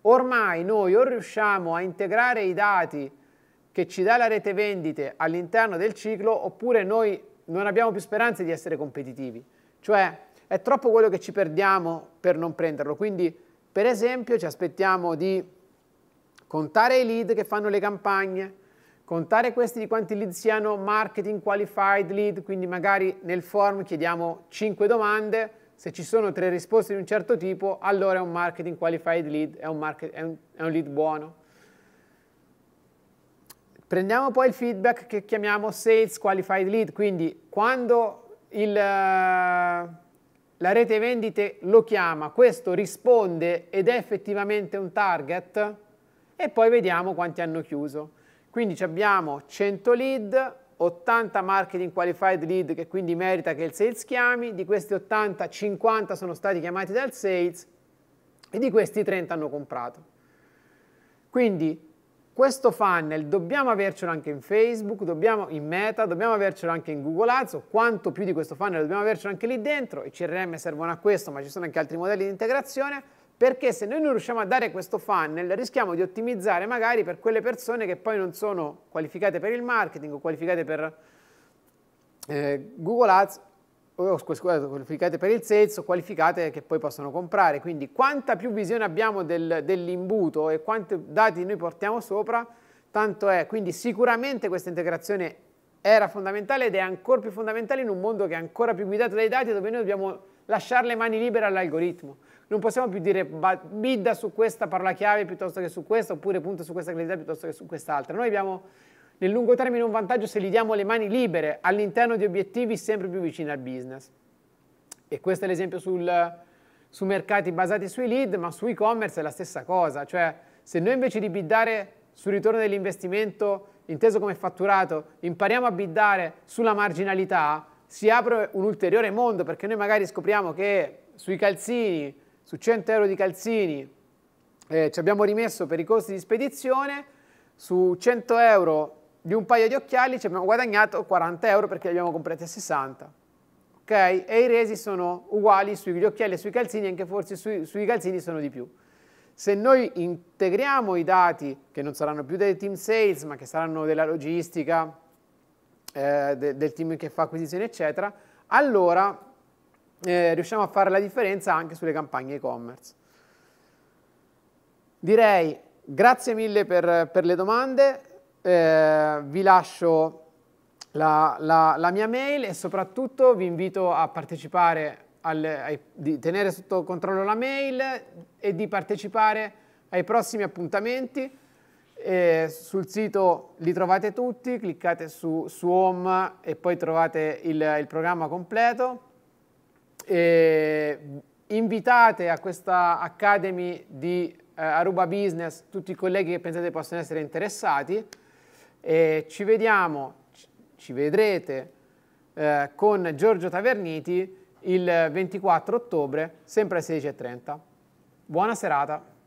Ormai noi o riusciamo a integrare i dati che ci dà la rete vendite all'interno del ciclo oppure noi non abbiamo più speranze di essere competitivi. Cioè è troppo quello che ci perdiamo per non prenderlo. Quindi per esempio ci aspettiamo di contare i lead che fanno le campagne, contare questi di quanti lead siano marketing qualified lead, quindi magari nel form chiediamo 5 domande, se ci sono tre risposte di un certo tipo, allora è un marketing qualified lead, è un, market, è un, è un lead buono. Prendiamo poi il feedback che chiamiamo sales qualified lead, quindi quando il, eh, la rete vendite lo chiama, questo risponde ed è effettivamente un target e poi vediamo quanti hanno chiuso. Quindi abbiamo 100 lead, 80 marketing qualified lead che quindi merita che il sales chiami, di questi 80 50 sono stati chiamati dal sales e di questi 30 hanno comprato. Quindi questo funnel dobbiamo avercelo anche in Facebook, dobbiamo in Meta, dobbiamo avercelo anche in Google Ads, o quanto più di questo funnel dobbiamo avercelo anche lì dentro, i CRM servono a questo, ma ci sono anche altri modelli di integrazione, perché se noi non riusciamo a dare questo funnel rischiamo di ottimizzare magari per quelle persone che poi non sono qualificate per il marketing o qualificate per eh, Google Ads qualificate per il senso, qualificate che poi possono comprare. Quindi quanta più visione abbiamo del, dell'imbuto e quanti dati noi portiamo sopra, tanto è. Quindi sicuramente questa integrazione era fondamentale ed è ancora più fondamentale in un mondo che è ancora più guidato dai dati dove noi dobbiamo lasciare le mani libere all'algoritmo. Non possiamo più dire bidda su questa parola chiave piuttosto che su questa oppure punta su questa qualità piuttosto che su quest'altra. Noi abbiamo nel lungo termine un vantaggio se gli diamo le mani libere all'interno di obiettivi sempre più vicini al business. E questo è l'esempio sul, su mercati basati sui lead, ma su e-commerce è la stessa cosa. Cioè, se noi invece di biddare sul ritorno dell'investimento, inteso come fatturato, impariamo a biddare sulla marginalità, si apre un ulteriore mondo, perché noi magari scopriamo che sui calzini, su 100 euro di calzini, eh, ci abbiamo rimesso per i costi di spedizione, su 100 euro di un paio di occhiali ci abbiamo guadagnato 40 euro perché li abbiamo comprati a 60. Okay? E i resi sono uguali sugli occhiali e sui calzini, anche forse sui, sui calzini sono di più. Se noi integriamo i dati, che non saranno più dei team sales, ma che saranno della logistica, eh, de, del team che fa acquisizione, eccetera, allora eh, riusciamo a fare la differenza anche sulle campagne e-commerce. Direi grazie mille per, per le domande, eh, vi lascio la, la, la, mia mail e soprattutto vi invito a partecipare, al, ai, di tenere sotto controllo la mail e di partecipare ai prossimi appuntamenti. E sul sito li trovate tutti, cliccate su, su Home e poi trovate il, il programma completo. E invitate a questa Academy di eh, Aruba Business tutti i colleghi che pensate possano essere interessati e ci vediamo, ci vedrete eh, con Giorgio Taverniti il 24 ottobre, sempre alle 16.30. Buona serata!